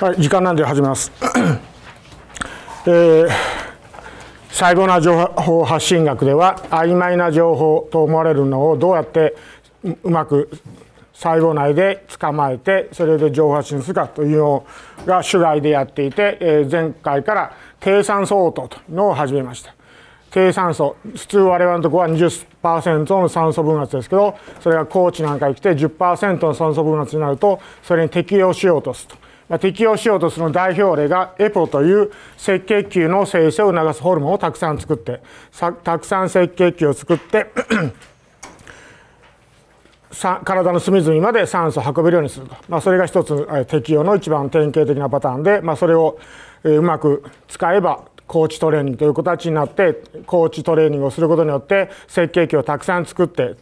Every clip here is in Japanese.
はい、時間なんで始めます。えー、細胞な情報発信学では曖昧な情報と思われるのをどうやってうまく細胞内で捕まえてそれで情報発信するかというのが主題でやっていて、え前回から低酸素応答というのを始めました。低酸素普通我々のところは20%の酸素分圧ですけどそれが高知なんかに来て10%の酸素分圧になるとそれに適応しようとすると適用しようとする代表例がエポという赤血球の生成を促すホルモンをたくさん作って たくさん赤血球を作って 体の隅々まで酸素を運べるようにすると、まあ、それが一つ適用の一番典型的なパターンで、まあ、それをうまく使えば高知トレーニングという形になって高知トレーニングをすることによって赤血球をたくさん作って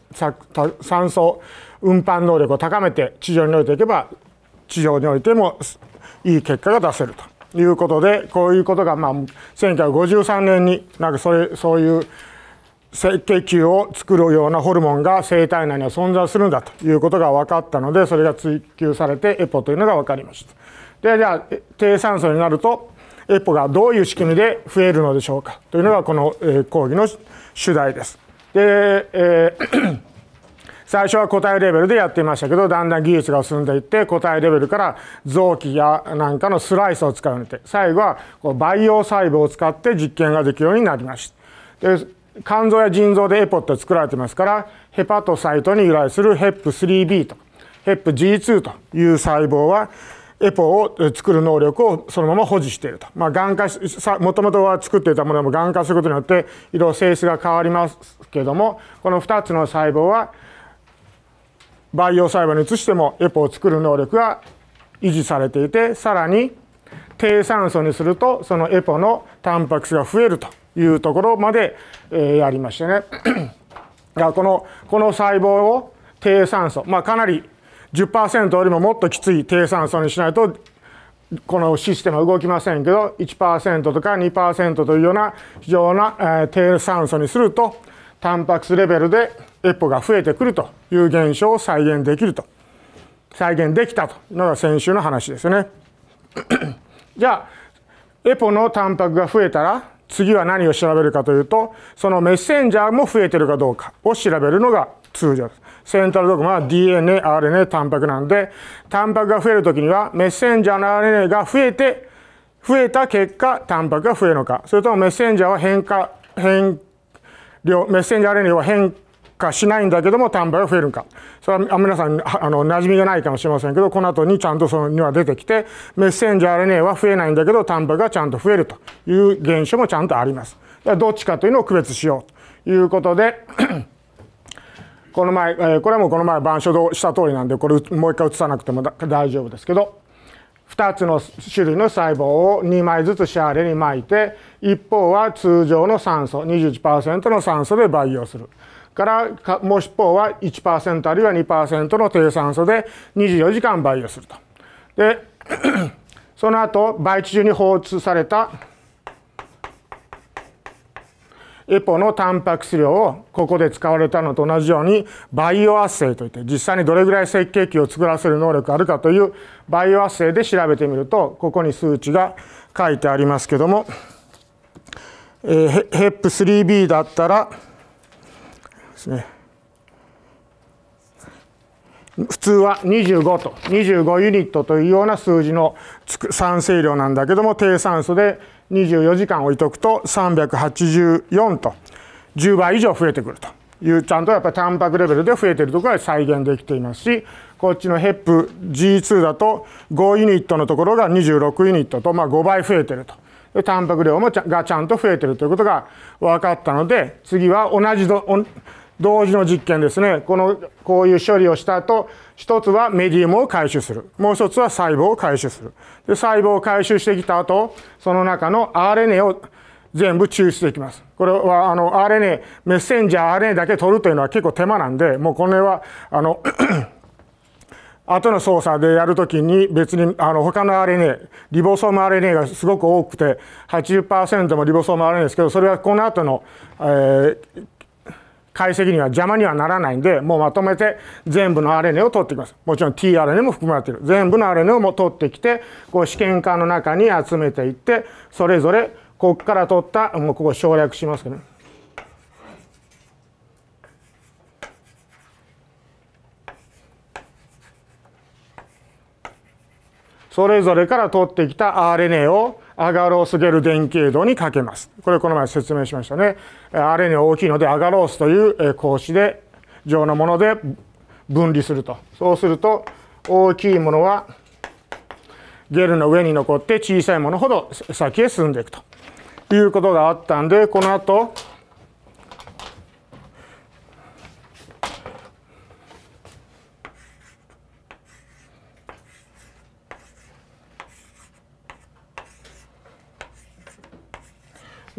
酸素運搬能力を高めて地上に乗りていけば市場においてもいい結果が出せるということでこういうことがまあ1953年になんかそれそういう赤血球を作るようなホルモンが生体内には存在するんだということが分かったのでそれが追求されてエポというのが分かりましたでじゃあ低酸素になるとエポがどういう仕組みで増えるのでしょうかというのがこの講義の主題ですで、えー最初は個体レベルでやっていましたけどだんだん技術が進んでいって個体レベルから臓器やなんかのスライスを使うようになって最後はこう培養細胞を使って実験ができるようになりましたで肝臓や腎臓でエポって作られてますからヘパトサイトに由来するヘップ 3B とヘップ G2 という細胞はエポを作る能力をそのまま保持していると。まあ、眼化もともとは作っていたものも眼化することによって色性質が変わりますけどもこの2つの細胞は培養細胞に移してもエポを作る能力が維持されていてさらに低酸素にするとそのエポのタンパク質が増えるというところまで、えやりましてねこの この細胞を低酸素、まあ、かなり10%よりももっときつい低酸素にしないとこのシステムは動きませんけど1%とか2%というような非常な、え低酸素にするとタンパク質レベルでエポが増えてくるという現象を再現できると再現できたというのが先週の話ですね じゃあエポのタンパクが増えたら次は何を調べるかというとそのメッセンジャーも増えてるかどうかを調べるのが通常ですセントラルドグマは DNA、RNA、タンパクなんでタンパクが増える時にはメッセンジャーの RNA が増えて増えた結果タンパクが増えるのかそれともメッセンジャーは変化変量メッセンジャー RNA は変かしないんだけども短牌が増えるかそれは皆さんあの馴染みがないかもしれませんけどこの後にちゃんとそのには出てきてメッセンジャー RNA は増えないんだけど短牌がちゃんと増えるという現象もちゃんとあります。どっちかというのを区別しようということで この前、えこれはもうこの前板書した通りなんでこれもう一回写さなくても大丈夫ですけど2つの種類の細胞を2枚ずつシャーレに巻いて一方は通常の酸素21%の酸素で培養するからもう一方は1%あるいは2%の低酸素で24時間培養すると。で その後培地中に放出されたエポのタンパク質量をここで使われたのと同じようにバイオアッセイといって実際にどれぐらい赤血球を作らせる能力があるかというバイオアッセイで調べてみるとここに数値が書いてありますけども、えー、ヘップ 3B だったらですね普通は25と25ユニットというような数字の酸性量なんだけども低酸素で24時間置いとくと384と10倍以上増えてくるというちゃんとやっぱりタンパクレベルで増えてるところは再現できていますしこっちのヘップ g 2だと5ユニットのところが26ユニットと、まあ、5倍増えてると。でタンパク量もがちゃんと増えてるということが分かったので次は同じど同時の実験ですね。この、こういう処理をした後、一つはメディウムを回収する。もう一つは細胞を回収する。で、細胞を回収してきた後、その中の RNA を全部抽出できます。これは、あの、RNA、メッセンジャー RNA だけ取るというのは結構手間なんで、もうこれは、あの 後の操作でやるときに別にあの他の RNA、リボソーム RNA がすごく多くて80%もリボソーム RNA ですけど、それはこの後の、えー、解析には邪魔にはならないんでもうまとめて全部の RNA を取ってきますもちろん tRNA も含まれている全部の RNA をも取ってきてこう試験管の中に集めていってそれぞれここから取ったもうここ省略しますけどねそれぞれから取ってきた RNA をアガロースゲル電気系度にかけます。これこの前説明しましたね。あれに大きいのでアガロースという格子で状のもので分離するとそうすると大きいものはゲルの上に残って小さいものほど先へ進んでいくということがあったんでこの後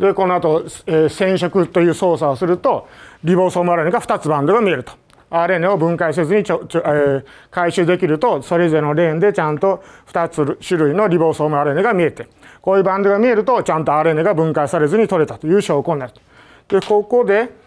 でこの後、えー、染色という操作をするとリボソーム RNA が2つバンドが見えると RNA を分解せずにちょちょ、えー、回収できるとそれぞれのレーンでちゃんと2つ種類のリボソーム RNA が見えてこういうバンドが見えるとちゃんと RNA が分解されずに取れたという証拠になると。でここで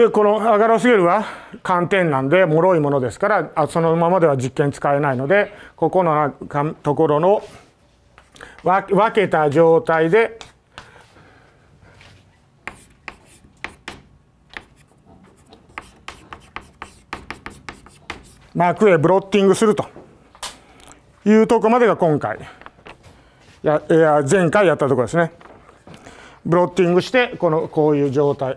でこのアガロスゲルは寒天なんで脆いものですからあそのままでは実験使えないのでここのところの分けた状態で膜へブロッティングするというとこまでが今回やいや前回やったところですね。ブロッティングしてこのこういう状態。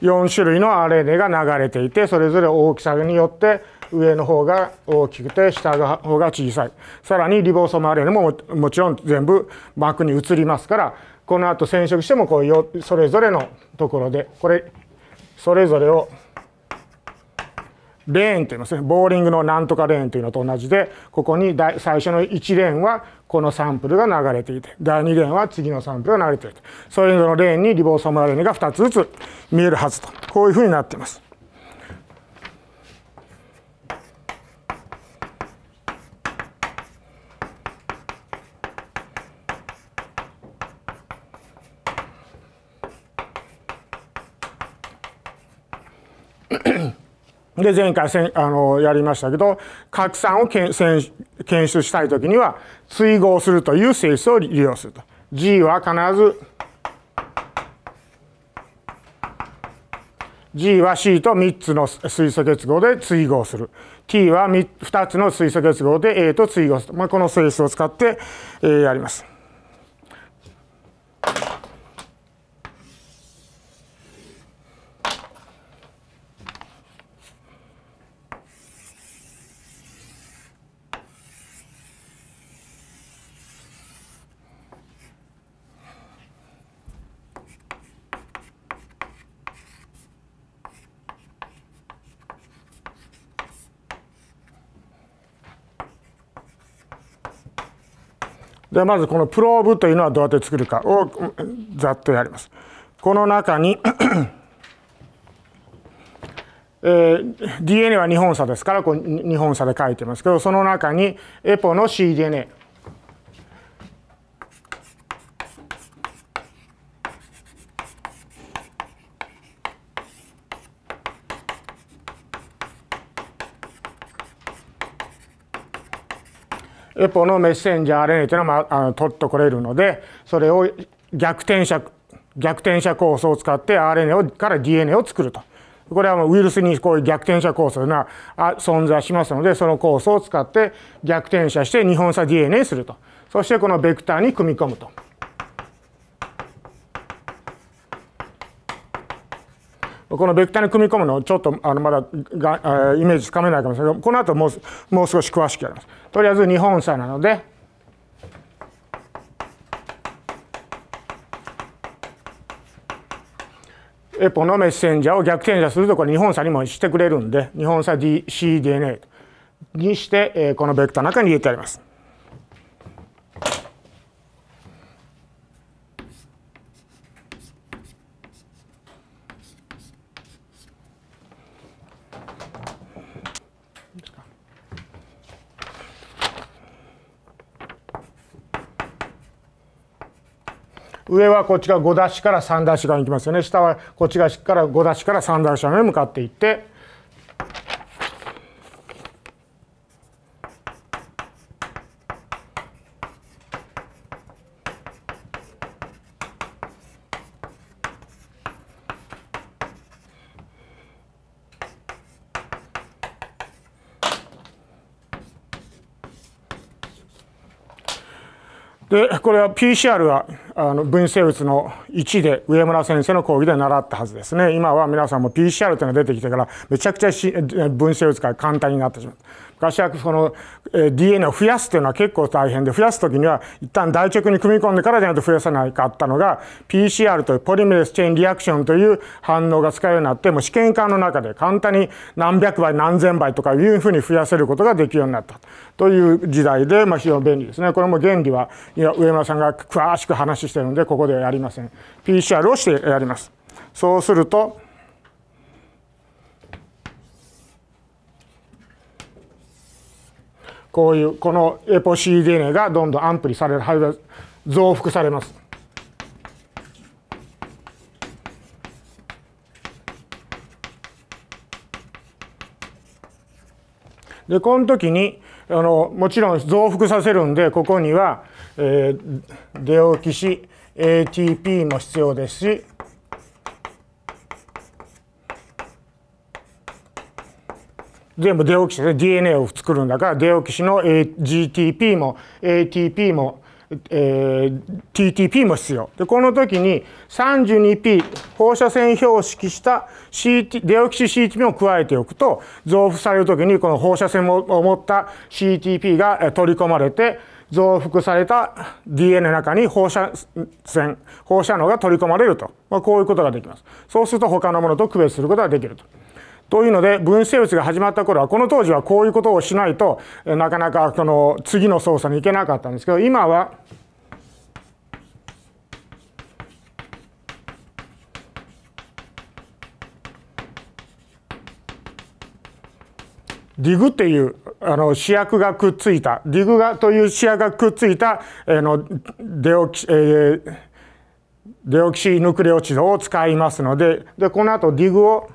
4種類のアレーネが流れていてそれぞれ大きさによって上の方が大きくて下の方が小さいさらにリボソームアレーネももちろん全部膜に移りますからこのあと染色してもこうよそれぞれのところでこれそれぞれをレーンと言いますねボーリングのなんとかレーンというのと同じでここに最初の1レーンはこのサンプルが流れていて第2弦は次のサンプルが流れていてそれぞれのレーンにリボーソーム RNA が2つずつ見えるはずとこういうふうになっています。で、前回せんあのやりましたけど、核酸を検出したいときには、追合するという性質を利用すると。G は必ず、G は C と3つの水素結合で追合する。T は 2, 2つの水素結合で A と追合する。まあ、この性質を使って、えー、やります。ではまずこのプローブというのはどうやって作るかをざっとやります。この中に えー、DNA は2本差ですからこう2本差で書いてますけどその中にエポの cDNA エポのメッセンジャー RNA というのは、まあ、あの取ってこれるのでそれを逆転射逆転射酵素を使って RNA をから DNA を作ると。これはもうウイルスにこういう逆転射酵素というのは存在しますのでその酵素を使って逆転射して日本差 DNA するとそしてこのベクターに組み込むと。このベクターに組み込むのちょっとあのまだがイメージつかめないかもしれないけどこの後もうもう少し詳しくやります。とりあえず2本差なのでエポのメッセンジャーを逆転者するとこれ日本差にもしてくれるんで日本差 CDNA にしてこのベクターの中に入れてあります。上はこっちが5ダッシュから3ダッシュ側に行きますよね下はこっちがから5ダッシュから3ダッシュ側に向かっていってでこれは PCR はあの分生物の1で上村先生の講義で習ったはずですね今は皆さんも PCR というのが出てきてからめちゃくちゃし分生物が簡単になってしまった昔はこの DNA を増やすというのは結構大変で増やす時には一旦大直に組み込んでからじゃないと増やさないかったのが PCR というポリメレスチェーンリアクションという反応が使えるようになってもう試験管の中で簡単に何百倍何千倍とかいうふうに増やせることができるようになったという時代でまあ非常に便利ですねこれも原理は上村さんが詳しく話してるのでここではやりません PCR をしてやりますそうするとこういうこのエポ cDNA がどんどんアンプリされるある増幅されますでこの時にあのもちろん増幅させるんでここにはえー、出を期し ATP も必要ですし全部デオキシで DNA を作るんだからデオキシの GTP も ATP も、えー、TTP も必要でこの時に 32P 放射線標識した、CT、デオキシ CTP を加えておくと増付される時にこの放射線を持った CTP が取り込まれて増幅された DNA の中に放射線、放射能が取り込まれると。まあ、こういうことができます。そうすると他のものと区別することができると。というので、分子生物が始まった頃は、この当時はこういうことをしないとなかなかこの次の操作に行けなかったんですけど、今は、ディグっていうあの試薬がくっついた、ディグがという試薬がくっついた、えのデオキ、えー、デオキシヌクレオチドを使いますので、でこの後ディグを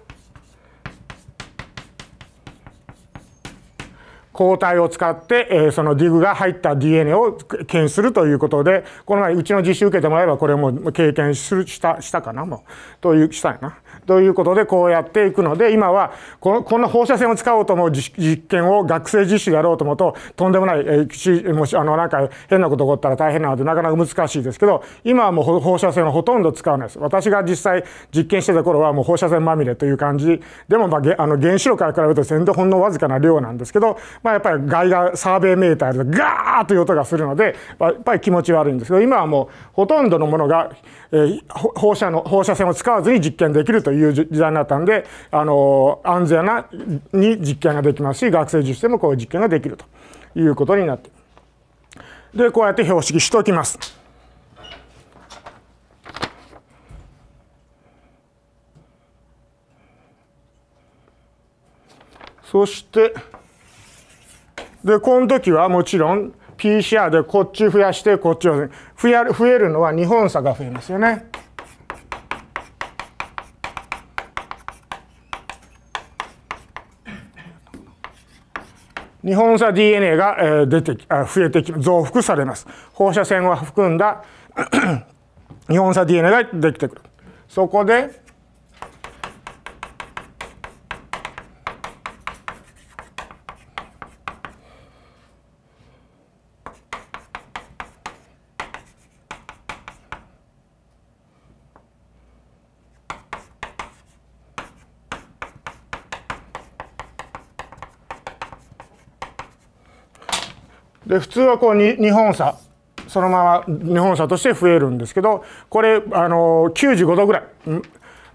抗体を使って、えー、そのディグが入った DNA を検出するということで、この前うちの実習受けてもらえばこれも経験するしたしたかなもというしたいな。ということでこうやっていくので今はこのこの放射線を使おうと思う実験を学生実習やろうと思うととんでもない、えー、もしあのなんか変なこと起こったら大変なのでなかなか難しいですけど今はもう放射線をほとんど使わないです私が実際実験してた頃はもう放射線まみれという感じでも、まあ、あの原子炉から比べると全然ほんのわずかな量なんですけど、まあ、やっぱりガイガーサーベイメーターでガーッという音がするのでやっぱり気持ち悪いんですけど今はもうほとんどのものが、えー、放射の放射線を使わずに実験できるといういう時代になったんで、あの安全なに実験ができますし、学生自主もこういう実験ができるということになってで、こうやって標識しておきます。そして、で、この時はもちろん PCR でこっち増やしてこっちを増増えるのは2本差が増えますよね。日本産 DNA が出て増えて増幅されます放射線を含んだ 日本産 DNA ができてくるそこでで普通はこう2本差そのまま日本差として増えるんですけどこれあの95度ぐらい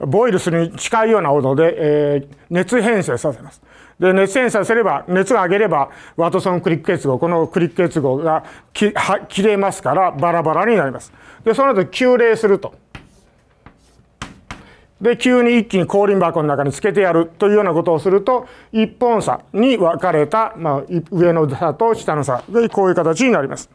ボイルするに近いような温度で、えー、熱変性させます。で熱変性すれば熱が上げればワトソンクリック結合このクリック結合が切れますからバラバラになります。でその後急冷すると。で、急に一気に後輪箱の中につけてやるというようなことをすると、一本差に分かれた、まあ、上の差と下の差で、こういう形になります。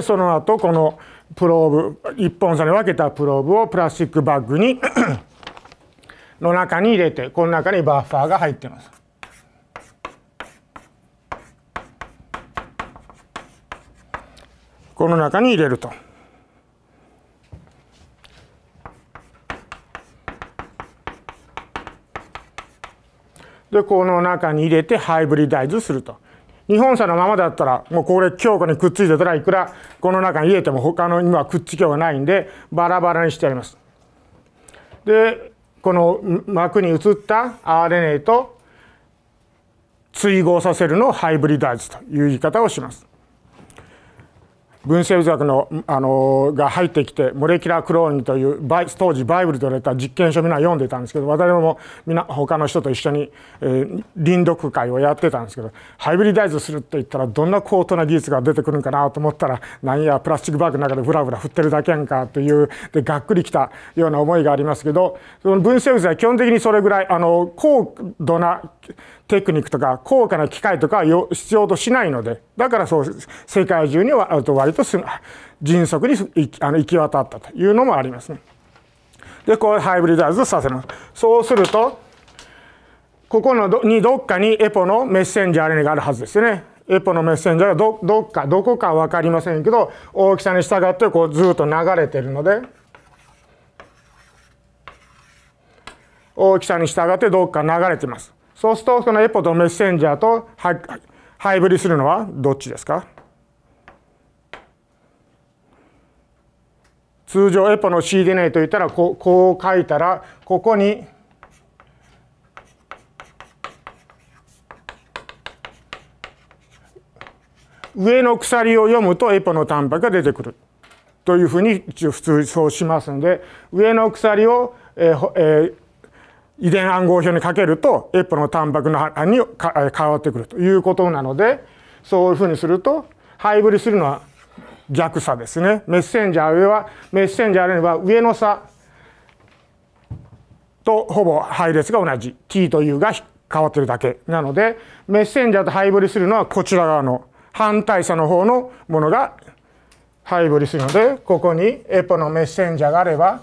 でその後このプローブ1本差に分けたプローブをプラスチックバッグに の中に入れてこの中にバッファーが入ってます。この中に入れると。でこの中に入れてハイブリダイズすると。日本車のままだったら、もうこれ強固にくっついてたらいくらこの中に入れても他の今はくっつきようがないんで、バラバラにしてあります。で、この膜に移った RNA と追合させるのをハイブリッダーズという言い方をします。分生物学のあのが入ってきてモレキュラークローニンという当時バイブルと言われた実験書みんな読んでたんですけど私も皆他の人と一緒に、えー、林読会をやってたんですけどハイブリダイズするって言ったらどんな高等な技術が出てくるんかなと思ったらなんやプラスチックバッグの中でふらふら振ってるだけやんかというでがっくりきたような思いがありますけどその分生物は基本的にそれぐらいあの高度なテクニックとか高価な機械とかは必要としないのでだからそう世界中には割ととす迅速にあの行き渡ったというのもありますね。でこうハイブリダイズさせます。そうするとここのどにどっかにエポのメッセンジャーあるがあるはずですよね。エポのメッセンジャーがどどっかどこか分かりませんけど大きさに従ってこうずっと流れてるので大きさに従ってどっか流れてます。そうするとそのエポとメッセンジャーとハイブリするのはどっちですか通常エポの cDNA といったらこうこう書いたらここに上の鎖を読むとエポのタンパクが出てくるというふうに普通そうしますので上の鎖を、えーえー、遺伝暗号表にかけるとエポのタンパクのに変わってくるということなのでそういうふうにするとハイブリするのは弱さですね。メッセンジャー上は、メッセンジャーあれば、は上の差とほぼ配列が同じ。t と u が変わってるだけ。なので、メッセンジャーとハイブリするのはこちら側の反対差の方のものがハブリするので、ここにエポのメッセンジャーがあれば、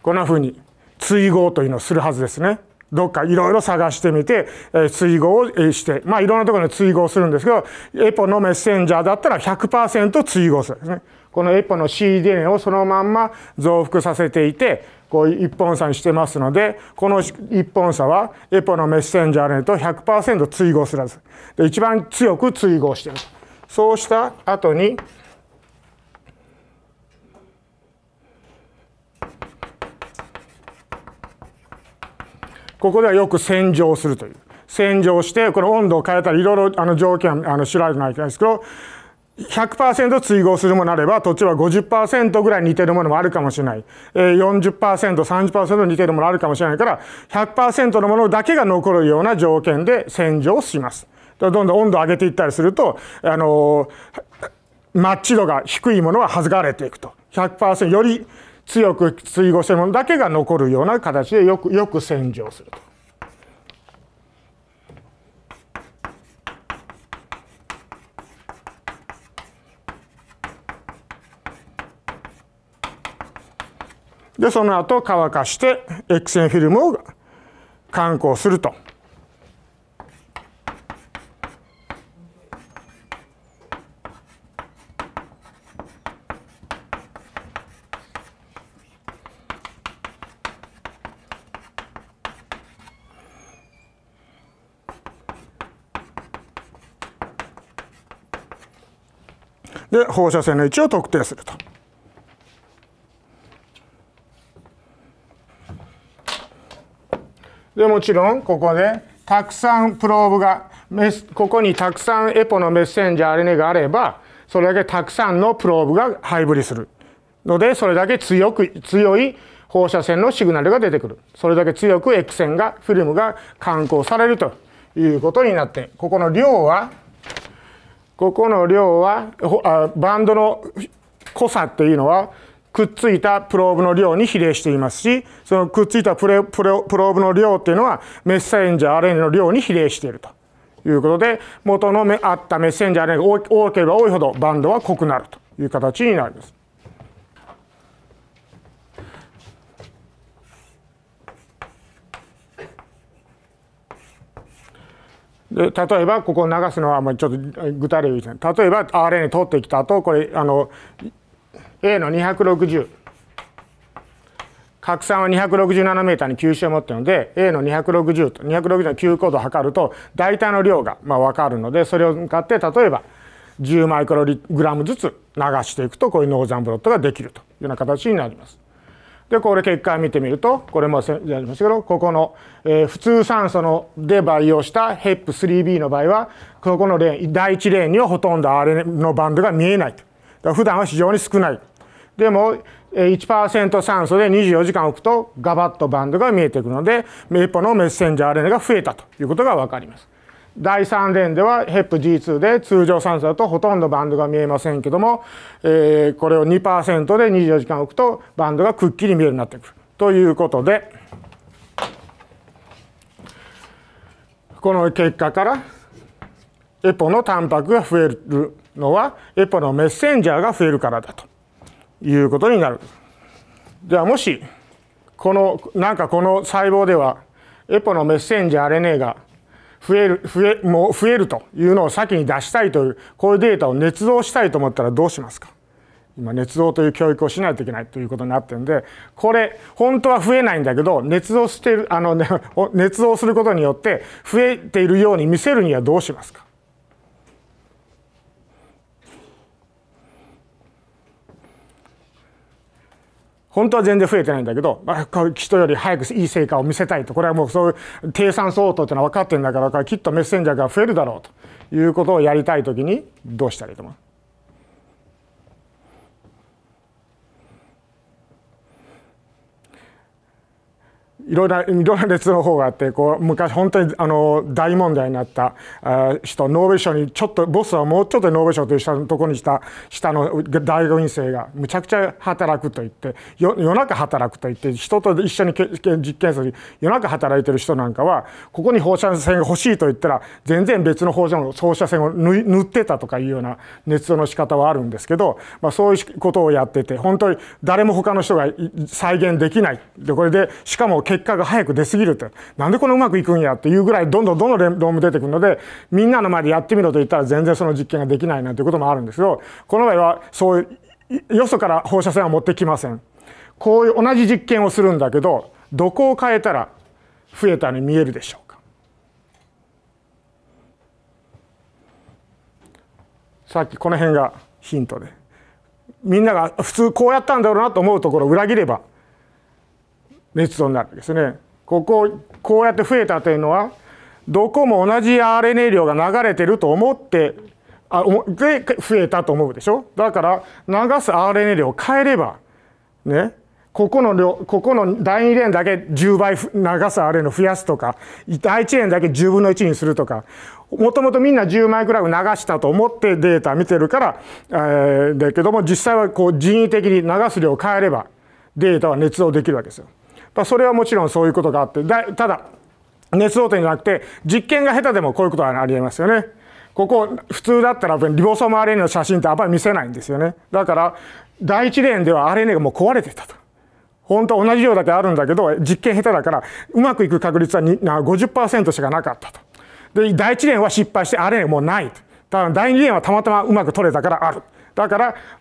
こんなふうに追合というのをするはずですね。どっかいろいろ探してみて、えー、追合をして、まあいろんなところに追合するんですけど、エポのメッセンジャーだったら100%追合するんですね。このエポの c d n をそのまんま増幅させていて、こう一本差にしてますので、この一本差はエポのメッセンジャー RNA と100%追合するはず。で、一番強く追合してる。そうした後に、ここではよく洗浄するという洗浄してこの温度を変えたりいろいろあの条件あの知られてないんですけど100%追合するものあれば土地は50%ぐらい似てるものもあるかもしれない 40%30% 似てるものあるかもしれないから100%のものだけが残るような条件で洗浄しますどんどん温度を上げていったりするとあのマッチ度が低いものは弾かれていくと100%より強く追合したものだけが残るような形でよくよく洗浄すると。でその後乾かして X 線フィルムを観光すると。で放射線の位置を特定すると。でもちろんここでたくさんプローブがここにたくさんエポのメッセンジャー RNA があればそれだけたくさんのプローブが配ぶりするのでそれだけ強く強い放射線のシグナルが出てくるそれだけ強く X 線がフィルムが観光されるということになってここの量はここの量はバンドの濃さっていうのはくっついたプローブの量に比例していますしそのくっついたプローブの量っていうのはメッセンジャー RNA の量に比例しているということで元のあったメッセンジャー RNA が多ければ多いほどバンドは濃くなるという形になります。で例えばここを流すのはまうちょっと具体例ですね例えば RNA 取ってきたとこれあの A の260拡散は2 6 7ーに吸収を持ってるので A の260と260の9高度を測ると大体の量がまあ分かるのでそれを向かって例えば10マイクログラムずつ流していくとこういうノーザンブロットができるというような形になります。でこれ結果見てみるとこれもやりましたけどここの、えー、普通酸素ので培養した HEP3B の場合はここのレーン第1レーンにはほとんど RNA のバンドが見えないと。だ普段は非常に少ない。でも1%酸素で24時間置くとガバッとバンドが見えてくるのでメポのメッセンジャー RNA が増えたということが分かります。第3連では HEPG2 で通常酸素だとほとんどバンドが見えませんけども、えー、これを2%で24時間置くとバンドがくっきり見えるようになってくるということでこの結果からエポのタンパクが増えるのはエポのメッセンジャーが増えるからだということになる。ではもしこのなんかこの細胞ではエポのメッセンジャー RNA が増える増えもう増えるというのを先に出したいというこういうデータを捏造したいと思ったらどうしますか今捏造という教育をしないといけないということになってるんでこれ本当は増えないんだけど捏造してるあの、ね、捏造することによって増えているように見せるにはどうしますか本当は全然増えてないんだけど、人より早くいい成果を見せたいと、これはもうそういう低酸相当ってのは分かってるんだから、きっとメッセンジャーが増えるだろうということをやりたいときに、どうしたらいいと思ういろいろいろな列の方があってこう昔本当にあの大問題になった人ノーベル賞にちょっとボスはもうちょっとノーベル賞という下のとこにした下の大学院生がむちゃくちゃ働くと言って夜中働くと言って人と一緒に実験する夜中働いてる人なんかはここに放射線が欲しいと言ったら全然別の放射の放射線を塗ってたとかいうような熱動の仕方はあるんですけど、まあ、そういうことをやってて本当に誰も他の人が再現できないでこれでしかも結果が早く出すぎるとなんでこのうまくいくんやっていうぐらいどんどんどんどん論文出てくるのでみんなの前でやってみろと言ったら全然その実験ができないなんていうこともあるんですけどこの場合はそうよそから放射線は持ってきません。こういう同じ実験をするんだけどどこを変えたら増えたように見えるでしょうかさっきこの辺がヒントでみんなが普通こうやったんだろうなと思うところを裏切れば熱になるわけですね。こここうやって増えたというのはどこも同じ RNA 量が流れてると思ってあで増えたと思うでしょだから流す RNA 量を変えればねここの量ここの第2レーンだけ10倍流す RNA を増やすとか第1レーンだけ10分の1にするとかもともとみんな10マイクラム流したと思ってデータ見てるから、えー、だけども実際はこう人為的に流す量を変えればデータは捏造できるわけですよ。それはもちろんそういうことがあってだただ熱動点じゃなくて実験が下手でもこういうことはありえますよね。ここ普通だったらリボソーム RNA の写真ってあんまり見せないんですよね。だから第一例では RNA がもう壊れてたと。本当同じ量だけあるんだけど実験下手だからうまくいく確率は50%しかなかったと。で第一例は失敗して RNA もうないと。ただ第二例はたまたまうまく取れたからある。だか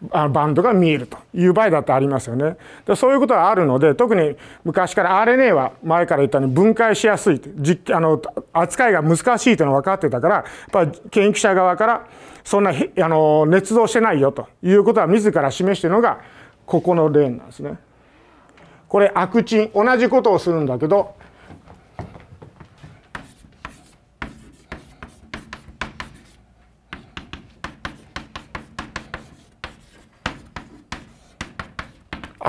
らバンドが見えるという場合だってありますよねでそういうことはあるので特に昔から RNA は前から言ったように分解しやすい実あの扱いが難しいというのは分かってたからやっぱ研究者側からそんなあの捏造してないよということは自ら示しているのがここの例なんですね。これアクチン同じことをするんだけど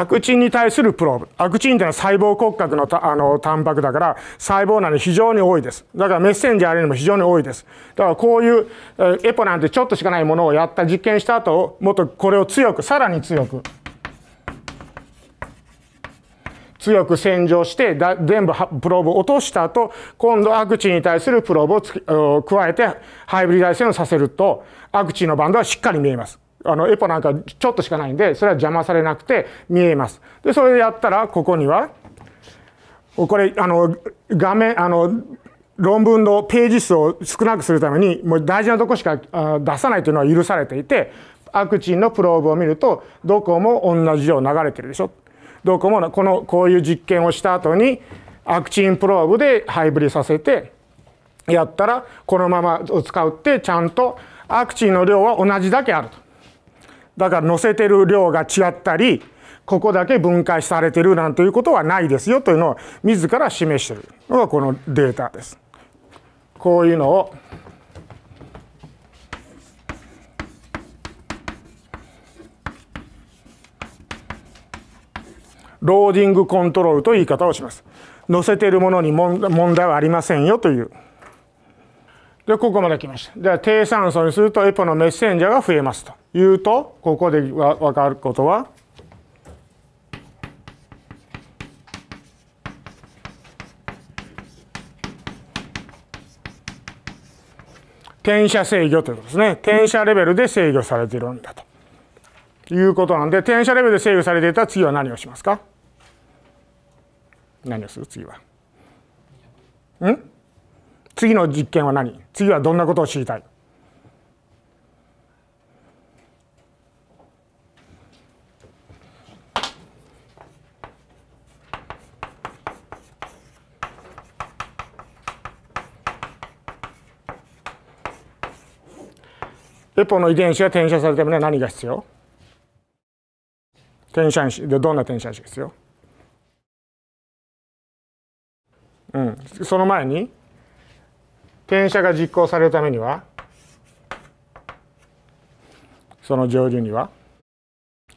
アクチンに対するプローブアクチンというのは細胞骨格のあのタンパクだから細胞内に非常に多いですだからメッセンジャーにも非常に多いですだからこういうエポなんてちょっとしかないものをやった実験した後もっとこれを強くさらに強く強く洗浄してだ全部プローブを落とした後今度アクチンに対するプローブを加えてハイブリダイゼンをさせるとアクチンのバンドはしっかり見えますあのエポなんかちょっとしかないんでそれは邪魔されなくて見えます。でそれでやったらここにはこれあの画面あの論文のページ数を少なくするためにもう大事なとこしか出さないというのは許されていてアクチンのプローブを見るとどこも同じよう流れてるでしょ。どこもこのこういう実験をした後にアクチンプローブでハイブリさせてやったらこのままを使ってちゃんとアクチンの量は同じだけあると。だから載せてる量が違ったりここだけ分解されてるなんていうことはないですよというのを自ら示してるのがこのデータです。こういうのをローディングコントロールという言い方をします。載せてるものに問題はありませんよという。で、ここまで来ました。では、低酸素にするとエポのメッセンジャーが増えますと。言うとここで分かることは転写制御ということですね転写レベルで制御されているんだということなんで転写レベルで制御されていたら次は何をしますか何をする次はん次の実験は何次はどんなことを知りたいエポの遺伝子が転写されるためには何が必要転写因子でどんな転写因子ですよ、うん、その前に転写が実行されるためにはその上流には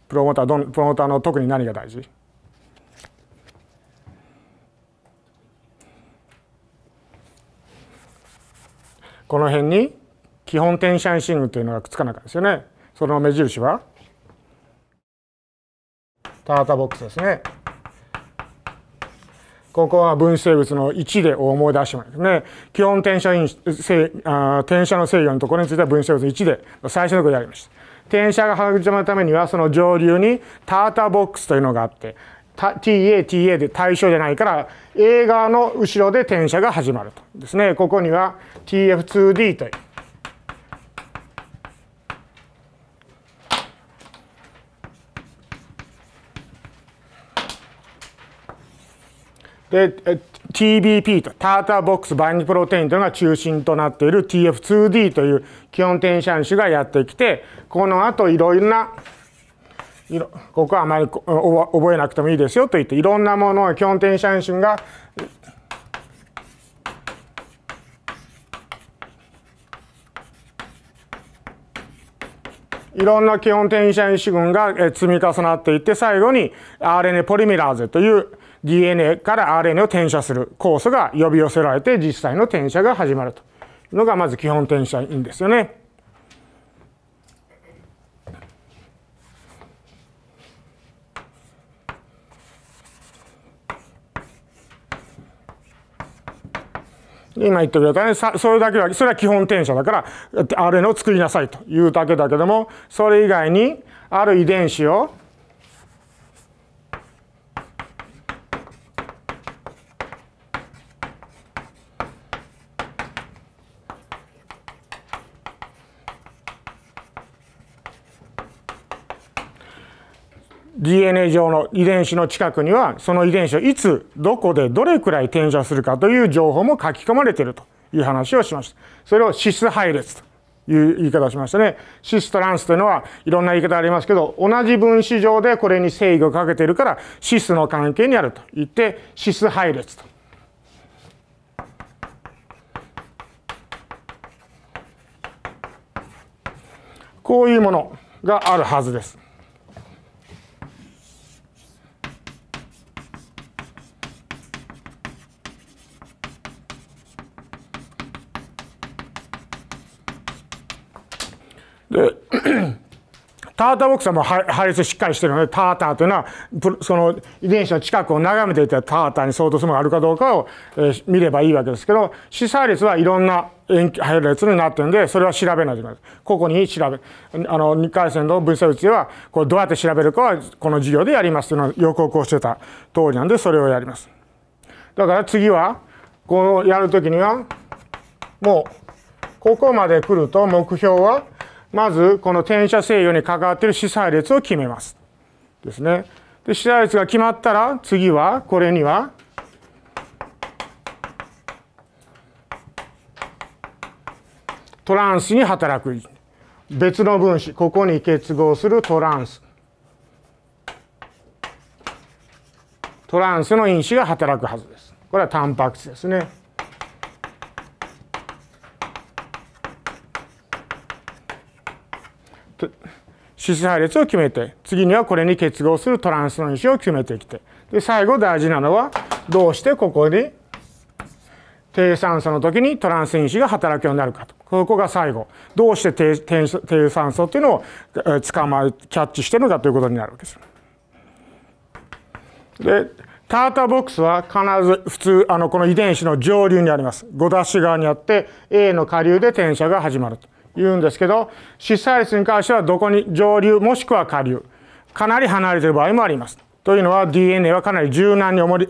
プロモーターどプロモーターの特に何が大事この辺に基本転写シャンシンというのがくっつかなかったですよね。その目印はタータボックスですね。ここは分子生物の1で思い出してもらですね。基本転写因あ転写の制御のところについては分子生物1で最初のことやりました。転写が育まるためにはその上流にタータボックスというのがあって TA、TA で対象じゃないから A 側の後ろで転写が始まるとですね。ここには TF2D という TBP とターターボックスバインドプロテインというのが中心となっている TF2D という基本転写種がやってきてこのあといろいろなここはあまり覚えなくてもいいですよと言っていろんなもの基本転写種がいろんな基本転写因子群が積み重なっていって最後に RNA ポリメラーゼという DNA から RNA を転写する酵素が呼び寄せられて実際の転写が始まるというのがまず基本転写因ですよね。今言ってくれたね、それだけは、それは基本転写だから、RNA を作りなさいというだけだけども、それ以外に、ある遺伝子を d 上の遺伝子の近くにはその遺伝子をいつどこでどれくらい転写するかという情報も書き込まれているという話をしましたそれをシス配列という言い方をしましたねシストランスというのはいろんな言い方ありますけど同じ分子上でこれに制御をかけているからシスの関係にあると言ってシス配列とこういうものがあるはずですターターボックスはもう配列しっかりしてるので、ターターというのは、その遺伝子の近くを眺めていたターターに相当するものがあるかどうかを、え見ればいいわけですけど、死差率はいろんな延期配列になってるんで、それは調べないといけない。ここに調べ、あの、二回線の分析物では、こうどうやって調べるかは、この授業でやりますというのを予告をしてた通りなんで、それをやります。だから次は、このやるときには、もう、ここまで来ると目標は、まずこの転写制御に関わっている司祭列を決めます。ですね。で司祭列が決まったら次はこれにはトランスに働く別の分子ここに結合するトランストランスの因子が働くはずです。これはタンパク質ですね。指数配列を決めて次にはこれに結合するトランスの因子を決めてきてで最後大事なのはどうしてここに低酸素の時にトランス因子が働くようになるかとここが最後どうして低低酸素っていうのを捕まえキャッチしてるのかということになるわけです。でターターボックスは必ず普通あのこの遺伝子の上流にあります5ダッシュ側にあって A の下流で転写が始まると。言うんですけど湿載率に関してはどこに上流もしくは下流かなり離れている場合もあります。というのは DNA はかなり柔軟に折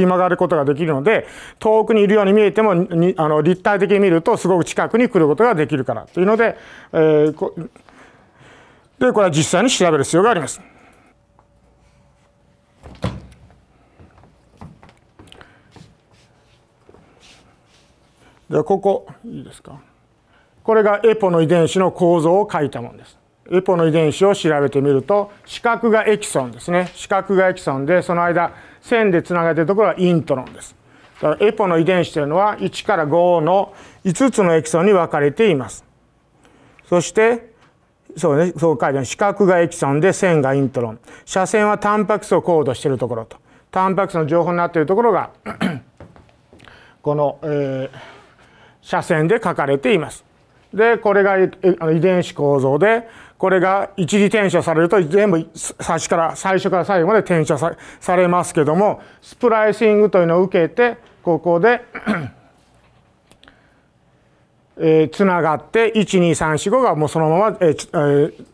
り曲がることができるので遠くにいるように見えてもにあの立体的に見るとすごく近くに来ることができるからというので,、えー、こでこれは実際に調べる必要があります。ではここいいですか。これがエポの遺伝子の構造を書いたものですエポの遺伝子を調べてみると四角がエキソンですね四角がエキソンでその間線でつながっているところはイントロンですだからエポの遺伝子というのは1から5の5つのエキソンに分かれていますそしてそうねそう書いてある四角がエキソンで線がイントロン斜線はタンパク質をコードしているところとタンパク質の情報になっているところがこの、えー、斜線で書かれていますでこれが遺伝子構造でこれが一時転写されると全部最初から最初から最後まで転写されますけどもスプライシングというのを受けてここで えー、つながって12345がもうそのまま、えー、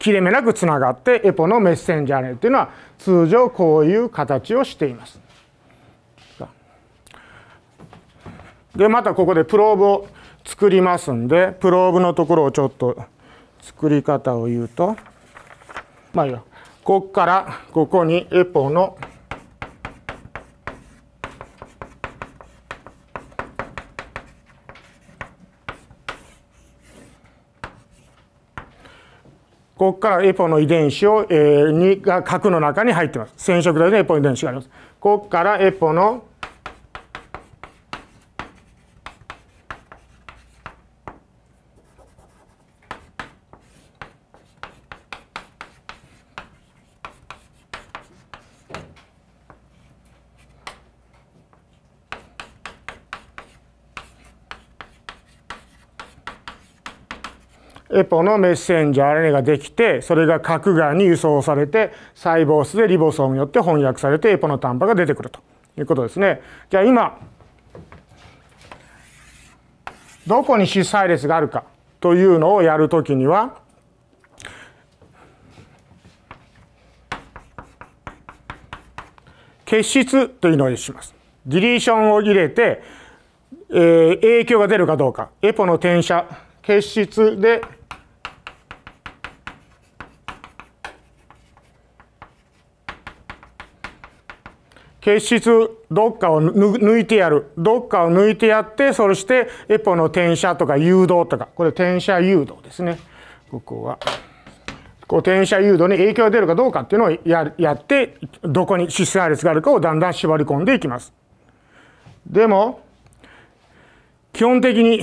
切れ目なくつながってエポのメッセンジャーネっというのは通常こういう形をしています。でまたここでプローブを作りますんでプローブのところをちょっと作り方を言うとまあいいやここからここにエポのここからエポの遺伝子を、えが核の中に入ってます。染色体のエポ遺伝子があります。ここからエポのエポのメッセンジャー RNA ができてそれが核がんに輸送されて細胞質でリボソームによって翻訳されてエポのタンパが出てくるということですね。じゃあ今どこに主細列があるかというのをやるときには結質というのをします。ディリーションを入れて、えー、影響が出るかどうかエポの転写結質で結質どっかを抜いてやるどっかを抜いてやってそしてエポの転写とか誘導とかこれ転写誘導ですねここはこう転写誘導に影響が出るかどうかっていうのをややってどこに指数配列があるかをだんだん縛り込んでいきますでも基本的に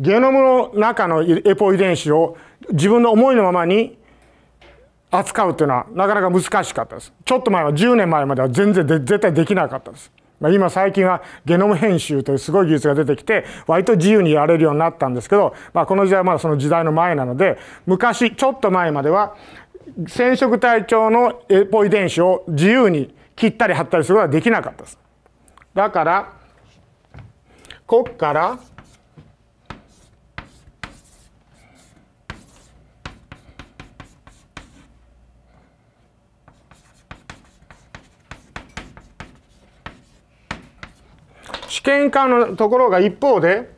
ゲノムの中のエポ遺伝子を自分の思いのままに扱うっていうのはなかなか難しかったですちょっと前は10年前までは全然で絶対できなかったですまあ、今最近はゲノム編集というすごい技術が出てきて割と自由にやれるようになったんですけど、まあ、この時代はまだその時代の前なので昔ちょっと前までは染色体調のエポ遺伝子を自由に切ったり貼ったりすることはできなかったです。だからこっから験管のところが一方で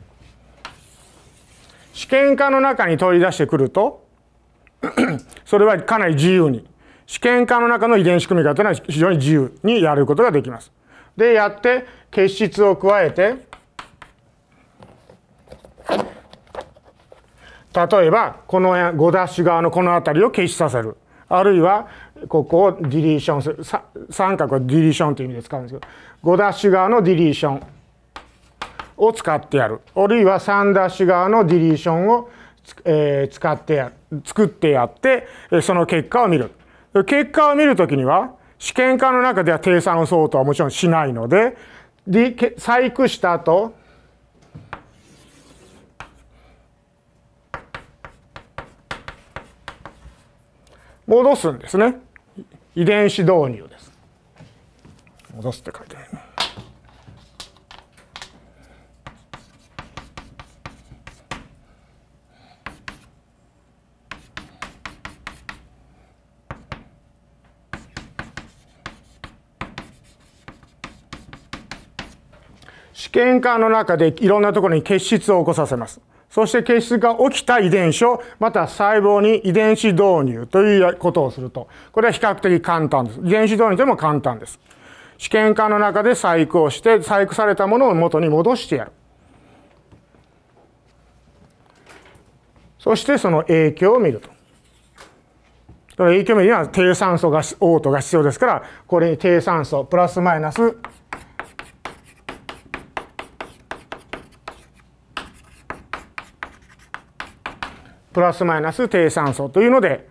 試験管の中に取り出してくると それはかなり自由に試験管の中の遺伝子組み方というのは非常に自由にやることができます。でやって結質を加えて例えばこの5ダッシュ側のこの辺りを消しさせるあるいはここをディリーションする三角はディリーションという意味で使うんですけど5ダッシュ側のディリーションを使ってやるあるいは3ダッシュ側のディリーションを、えー、使ってや作ってやってその結果を見る結果を見るときには試験管の中では定産相当はもちろんしないので細工した後戻すんですね遺伝子導入です戻すって書いてある試験管の中でいろんなところに結質を起こさせます。そして結質が起きた遺伝子をまた細胞に遺伝子導入ということをすると。これは比較的簡単です。遺伝子導入でも簡単です。試験管の中で細工をして細工されたものを元に戻してやる。そしてその影響を見ると。影響を見るには低酸素が、オートが必要ですから、これに低酸素プラスマイナスプラスマイナス低酸素というので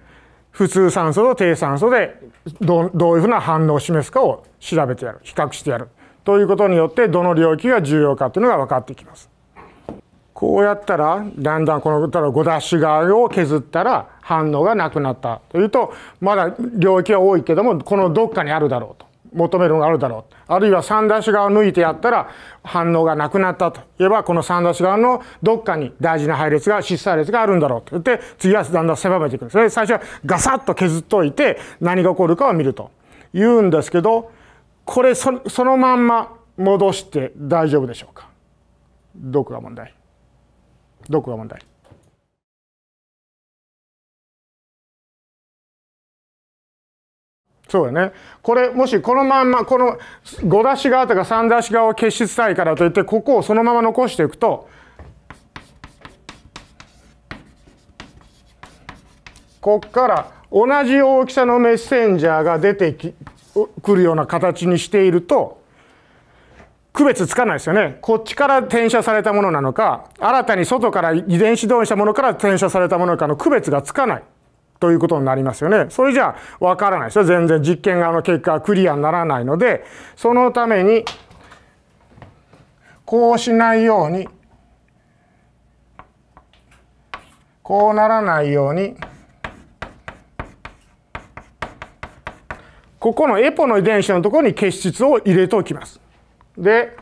普通酸素と低酸素でどういうふうな反応を示すかを調べてやる比較してやるということによってどの領域が重要かというのが分かってきます。こうやったらだんだんこの5ダッシュ側を削ったら反応がなくなったというとまだ領域は多いけどもこのどっかにあるだろうと。求めるのがあるだろうあるいは三出し側を抜いてやったら反応がなくなったといえばこの三出し側のどっかに大事な配列が失差列があるんだろうと言って次はだんだん狭めていくんですね最初はガサッと削っといて何が起こるかを見ると言うんですけどこれそのまんま戻して大丈夫でしょうかどこが問題どこが問題そうよね。これ、もしこのまんま、この5出し側とか3出し側を消ししたいからといって、ここをそのまま残していくと、こっから同じ大きさのメッセンジャーが出てきくるような形にしていると、区別つかないですよね。こっちから転写されたものなのか、新たに外から遺伝子動員したものから転写されたものかの区別がつかない。ということになりますよね。それじゃわからないですよ。全然実験側の結果はクリアにならないので、そのためにこうしないように、こうならないように、ここのエポの遺伝子のところに結質を入れておきます。で、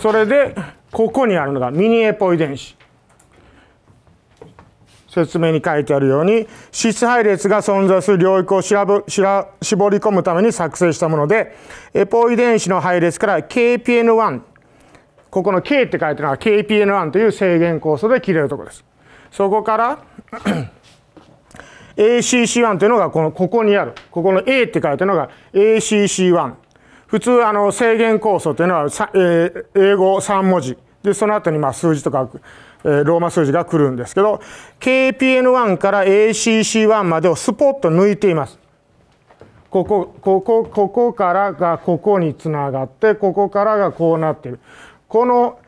それでここにあるのがミニエポ遺伝子説明に書いてあるように質配列が存在する領域をしらぶしら絞り込むために作成したものでエポ遺伝子の配列から KPN1 ここの K って書いてあるのは KPN1 という制限酵素で切れるところですそこから ACC1 というのがこのここにあるここの A って書いてあるのが ACC1 普通あの制限構想というのは、えー、英語3文字でその後にまに数字とか、えー、ローマ数字が来るんですけど KPN1 から ACC1 までをスポッと抜いています。ここここここからがここにつながってここからがこうなっている。この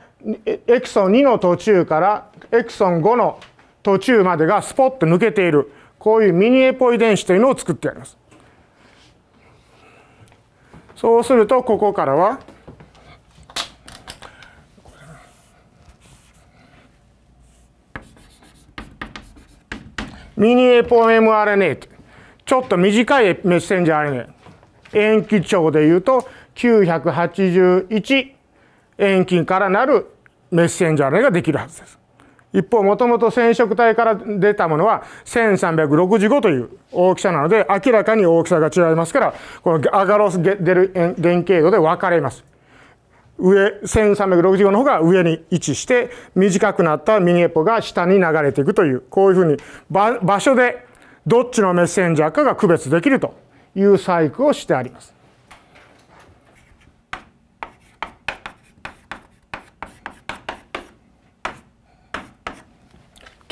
エクソン2の途中からエクソン5の途中までがスポッと抜けているこういうミニエポ遺伝子というのを作ってあります。そうするとここからはミニエポ mRNA ちょっと短いメッセンジャー RNA 塩基長でいうと981塩基からなるメッセンジャー RNA ができるはずです。一方、もともと染色体から出たものは1365という大きさなので、明らかに大きさが違いますから、このアガロス・デル原型度で分かれます。上、1365の方が上に位置して、短くなったミニエポが下に流れていくという、こういうふうに場所でどっちのメッセンジャーかが区別できるという細工をしてあります。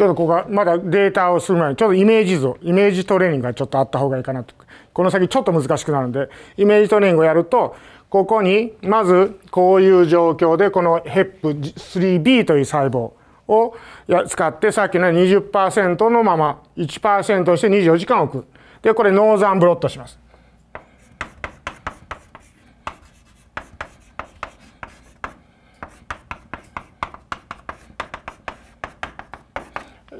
ちょっとここがまだデータをする前にちょっとイメージをイメージトレーニングがちょっとあった方がいいかなとこの先ちょっと難しくなるんでイメージトレーニングをやるとここにまずこういう状況でこの HEP3B という細胞を使ってさっきの20%のまま1%して24時間置くでこれノーザンブロットします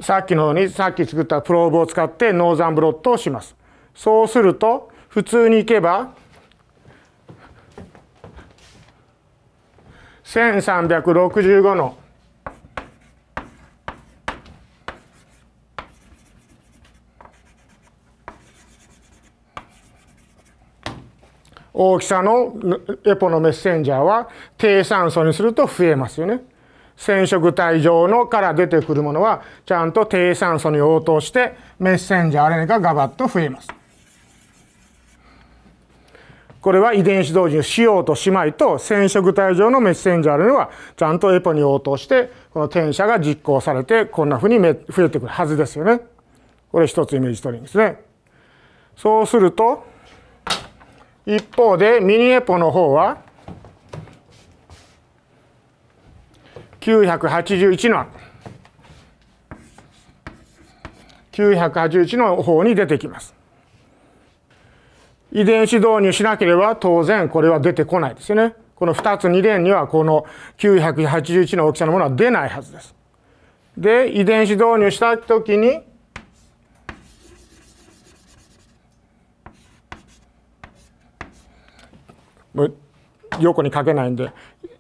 さっきのようにさっき作ったプローブを使ってノーザンブロットをします。そうすると普通にいけば1365の大きさのエポのメッセンジャーは低酸素にすると増えますよね。染色体上のから出てくるものはちゃんと低酸素に応答してメッセンジャー RNA がガバッと増えます。これは遺伝子同時にようとしまいと染色体上のメッセンジャー RNA はちゃんとエポに応答してこの転写が実行されてこんなふうに増えてくるはずですよね。これ一つイメージ取りですね。そうすると一方でミニエポの方は981の981の方に出てきます。遺伝子導入しなければ当然これは出てこないですよね。この2つ2連にはこの981の大きさのものは出ないはずです。で、遺伝子導入した時に横に書けないんで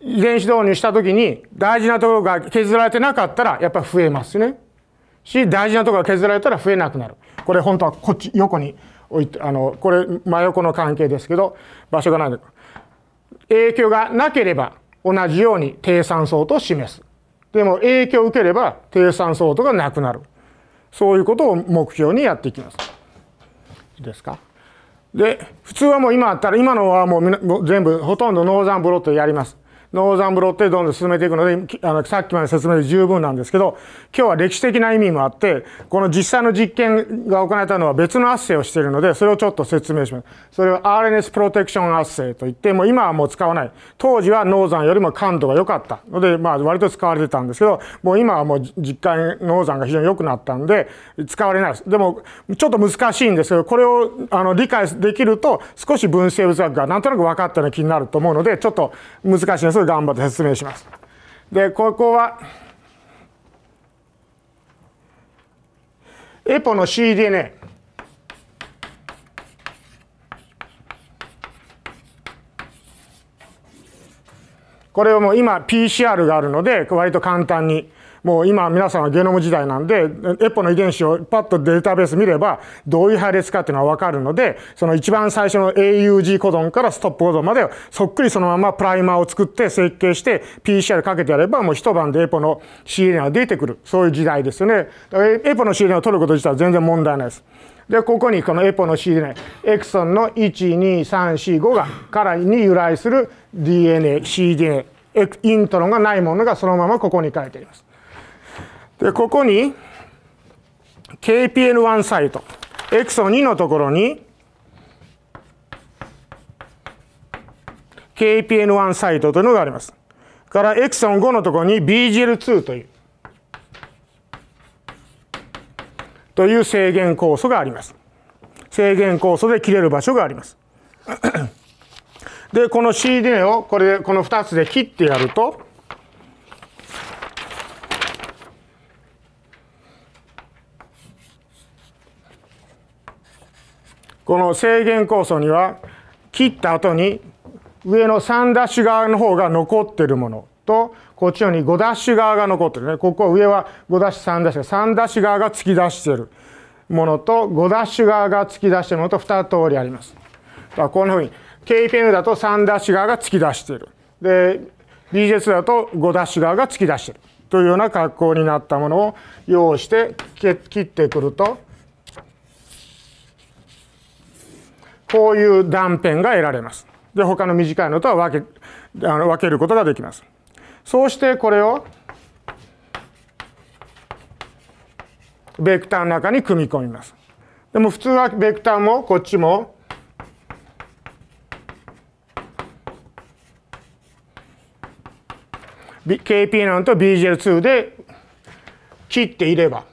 電子導入した時に大事なところが削られてなかったらやっぱり増えますね。し大事なところが削られたら増えなくなる。これ本当はこっち横に置いてあのこれ真横の関係ですけど場所がない影響がなければ同じように低酸素と示す。でも影響を受ければ低酸素とがなくなる。そういうことを目標にやっていきます。いいですかで普通はもう今あったら今のはもう全部ほとんどノーザンブロットやります。ノーザンブロッテどんどん進めていくのであのさっきまで説明で十分なんですけど今日は歴史的な意味もあってこの実際の実験が行われたのは別の圧生をしているのでそれをちょっと説明しますそれは RNS プロテクション圧生といってもう今はもう使わない当時はノーザンよりも感度が良かったので、まあ、割と使われてたんですけどもう今はもう実験、ノーザンが非常に良くなったんで使われないですでもちょっと難しいんですけどこれをあの理解できると少し分生物学がなんとなく分かったような気になると思うのでちょっと難しいです頑張って説明します。でここはエポの cDNA これはもう今 PCR があるので割と簡単にもう今皆さんはゲノム時代なんでエポの遺伝子をパッとデータベース見ればどういう配列かっていうのは分かるのでその一番最初の AUG コドンからストップコドンまでそっくりそのままプライマーを作って設計して PCR かけてやればもう一晩でエポの c n a が出てくるそういう時代ですよねだからエポの c n a を取ること自体は全然問題ないですでここにこのエポの c n a エクソンの12345がからに由来する DNACDNA イントロンがないものがそのままここに書いてありますで、ここに KPN1 サイト、エクソ2のところに KPN1 サイトというのがあります。から、エクソン5のところに BGL2 という、という制限酵素があります。制限酵素で切れる場所があります。で、この CDNA をこれで、この2つで切ってやると、この制限酵素には切った後に上の3ダッシュ側の方が残ってるものとこっちのように5ダッシュ側が残ってるねここ上は5ダッシュ3ダッシュ3ダッシュ側が突き出してるものと5ダッシュ側が突き出してるものと2通りあります。だからこんなふうに k p n だと3ダッシュ側が突き出してる。で b j 2だと5ダッシュ側が突き出してる。というような格好になったものを用意して切ってくるとこういう断片が得られます。で他の短いのとは分けあの分けることができます。そうしてこれをベクターの中に組み込みます。でも普通はベクターもこっちも、KPN と BGL2 で切っていれば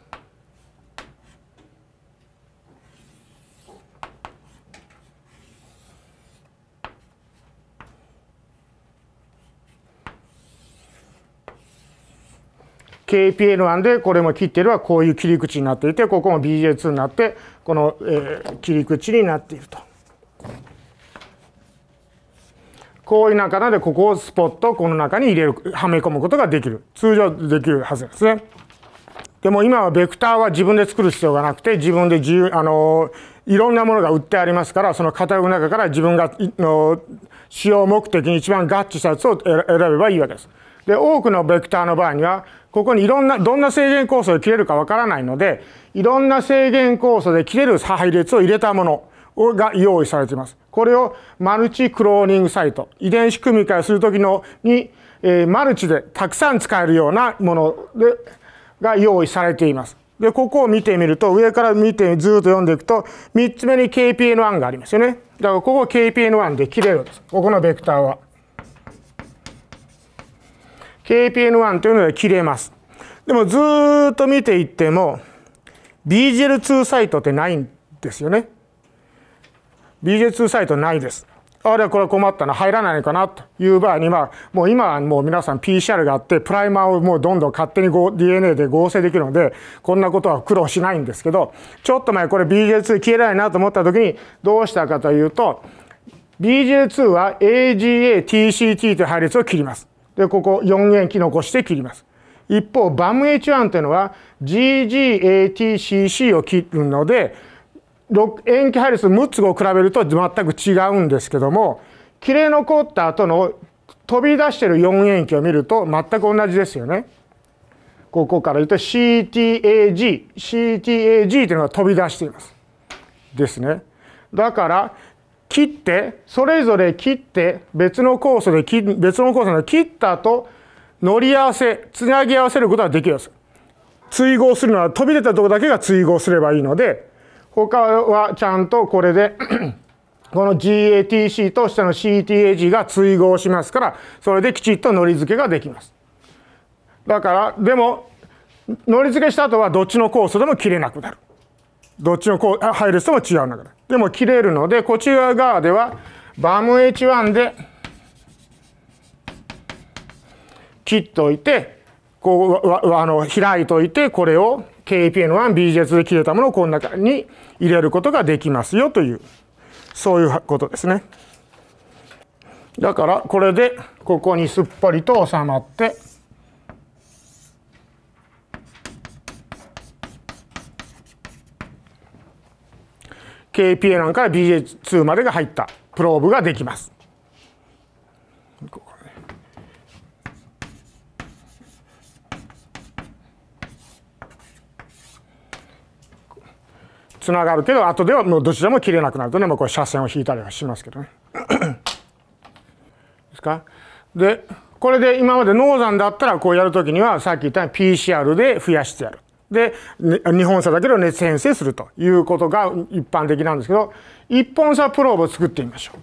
KPL1 でこれも切ってるはこういう切り口になっていてここも BJ2 になってこの、えー、切り口になっていると。こういう中なのでここをスポッとこの中に入れるはめ込むことができる通常できるはずですね。でも今はベクターは自分で作る必要がなくて自分で自由あのいろんなものが売ってありますからその型の中から自分がの使用目的に一番合致したやつを選べばいいわけです。で、多くのベクターの場合には、ここにいろんな、どんな制限酵素で切れるかわからないので、いろんな制限酵素で切れる配列を入れたものが用意されています。これをマルチクローニングサイト、遺伝子組み換えするときのに、えー、マルチでたくさん使えるようなものでが用意されています。で、ここを見てみると、上から見てずっと読んでいくと、3つ目に KPN1 がありますよね。だからここ KPN1 で切れるんです。ここのベクターは。KPN1 というので切れます。でもずっと見ていっても BGL2 サイトってないんですよね。BGL2 サイトないです。あれはこれ困ったな、入らないかなという場合には、もう今はもう皆さん PCR があって、プライマーをもうどんどん勝手に DNA で合成できるので、こんなことは苦労しないんですけど、ちょっと前これ b l 2消えないなと思った時に、どうしたかというと、b l 2は AGA、TCT という配列を切ります。でここ4元記残して切ります一方バム H1 というのは GGATCC を切るので塩基配列6つを比べると全く違うんですけども切れ残った後の飛び出してる4塩基を見ると全く同じですよね。ここから言うと CTAG CTAG というのが飛び出しています。ですね。だから切ってそれぞれ切って別の酵素で別の酵素で切った後乗り合わせつなぎ合わせることができるんです追合するのは飛び出たとこだけが追合すればいいので他はちゃんとこれで この GATC と下の CTAG が追合しますからそれできちっと乗り付けができますだからでも乗り付けした後はどっちの酵素でも切れなくなるどっちの入る人も違うんだからでも切れるのでこちら側ではバム H1 で切っといてこうあの開いといてこれを KPN1BJ2 で切れたものをこの中に入れることができますよというそういうことですね。だからこれでここにすっぽりと収まって KPA なんから BJ2 までが入ったプローブができます。つながるけど後ではもうどちらも切れなくなるとねもうこれ斜線を引いたりはしますけどね。ですかでこれで今までノーザンだったらこうやるときにはさっき言った PCR で増やしてやる。で日本差だけど熱変成するということが一般的なんですけど一本差プローブを作ってみましょう。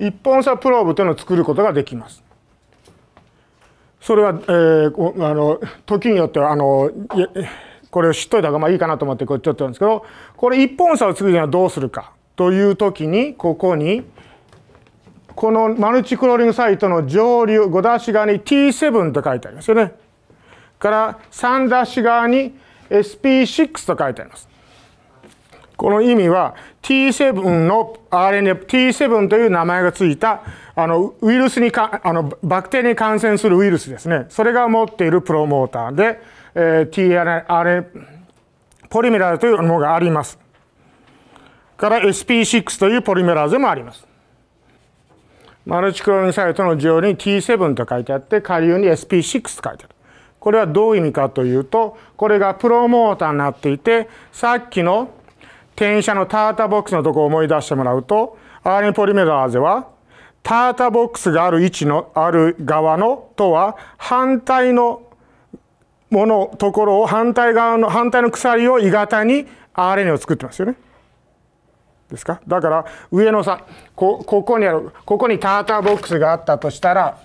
一本差プローブというのを作ることができます。それは、えー、あの時によってはあのこれを知っといた方がいいかなと思ってこれちょっとやんですけどこれ一本差を作るにはどうするかという時にここにこのマルチクローリングサイトの上流5ダッシュ側に T7 と書いてありますよね。から3ダッシュ側に SP6 と書いてあります。この意味は T7 の RNF、T7 という名前がついたあのウイルスにかあのバクテリアに感染するウイルスですね。それが持っているプロモーターで、えー、t r n a ポリメラーというものがあります。から SP6 というポリメラーズもあります。マルチクロニサイトの上に T7 と書いてあって下流に SP6 と書いてある。これはどういう意味かというとこれがプロモーターになっていてさっきの転写のタータボックスのとこを思い出してもらうと RNA ポリメラーゼはタータボックスがある位置のある側のとは反対のものところを反対側の反対の鎖を鋳型に RNA を作ってますよね。ですかだから上のさここにあるここにターターボックスがあったとしたら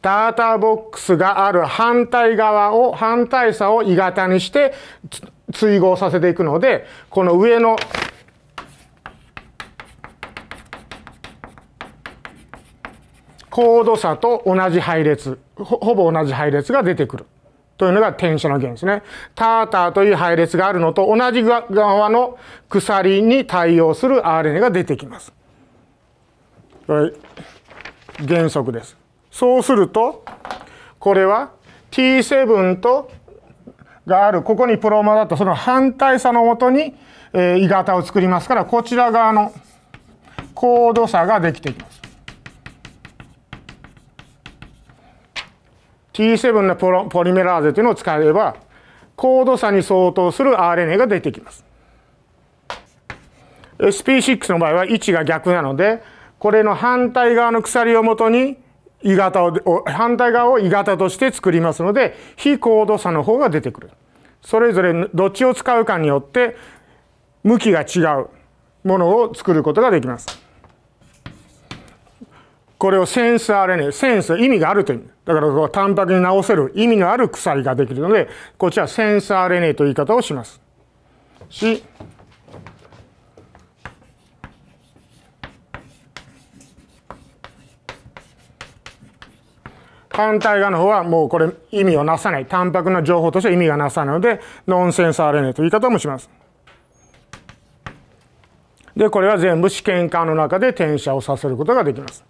ターターボックスがある反対側を反対差を鋳型にして追合させていくのでこの上の高度差と同じ配列ほぼ同じ配列が出てくる。というのが転写の弦ですね。ターターという配列があるのと同じ側の鎖に対応する RNA が出てきます。はい、原則です。そうするとこれは T7 とがあるここにプロマだとその反対差のもとに鋳型を作りますからこちら側の高度差ができてきます。T7 のポポリメラーゼというのを使えば高度差に相当する RNA が出てきます。SP6 の場合は位置が逆なのでこれの反対側の鎖をもとに鋳型を反対側を鋳型として作りますので非高度差の方が出てくる。それぞれどっちを使うかによって向きが違うものを作ることができます。これをセンスアレネ、センス、意味があるという意味。だから、タンパクに直せる意味のある鎖ができるので、こちらセンス RNA という言い方をします。し、反対側の方はもうこれ意味をなさない。タンパクの情報として意味がなさないので、ノンセンス RNA という言い方もします。で、これは全部試験管の中で転写をさせることができます。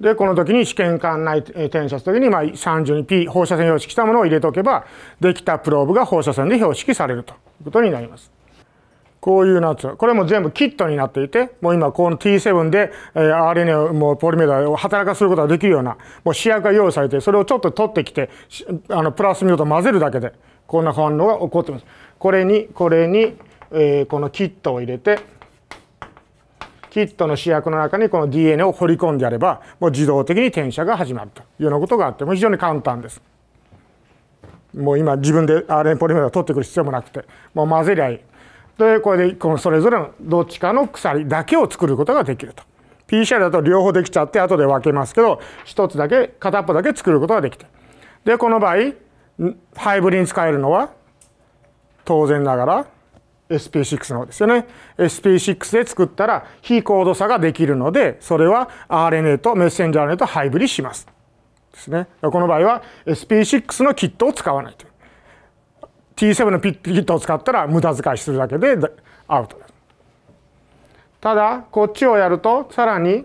で、この時に試験管内転写するときに、まあ、32P 放射線標識したものを入れておけば、できたプローブが放射線で標識されるということになります。こういうやつ。これも全部キットになっていて、もう今この T7 で、え RNA もうポリメータを働かせることができるような、もう試薬が用意されて、それをちょっと取ってきて、あのプラスミドとト混ぜるだけで、こんな反応が起こってます。これに、これに、えー、このキットを入れて、ヒットの主役の中にこの DNA を掘り込んであればもう自動的に転写が始まるというようなことがあっても非常に簡単です。もう今自分で RNA ポリメラを取ってくる必要もなくてもう混ぜりゃいい。でこれでこのそれぞれのどっちかの鎖だけを作ることができると。PCR だと両方できちゃって後で分けますけど一つだけ片っぽだけ作ることができてでこの場合ハイブリに使えるのは当然ながら SP6 のですよね。SP6 で作ったら非高度差ができるので、それは RNA とメッセンジャー RNA とハイブリします。ですね。この場合は SP6 のキットを使わないと T7 のキットを使ったら無駄遣いするだけでアウトです。ただ、こっちをやると、さらに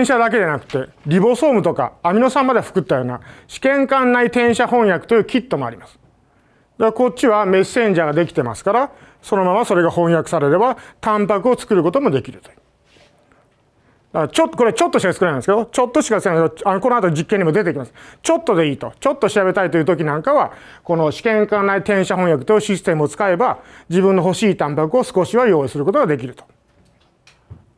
転写だけじゃなくてリボソームとかアミノ酸まで含ったような試験管内転写翻訳というキットもあります。だからこっちはメッセンジャーができてますからそのままそれが翻訳されればタンパクを作ることもできるという。だからちょっとこれちょっとしか作れないんですけどちょっとしか作れないあのこの後実験にも出てきます。ちょっとでいいとちょっと調べたいという時なんかはこの試験管内転写翻訳というシステムを使えば自分の欲しいタンパクを少しは用意することができると。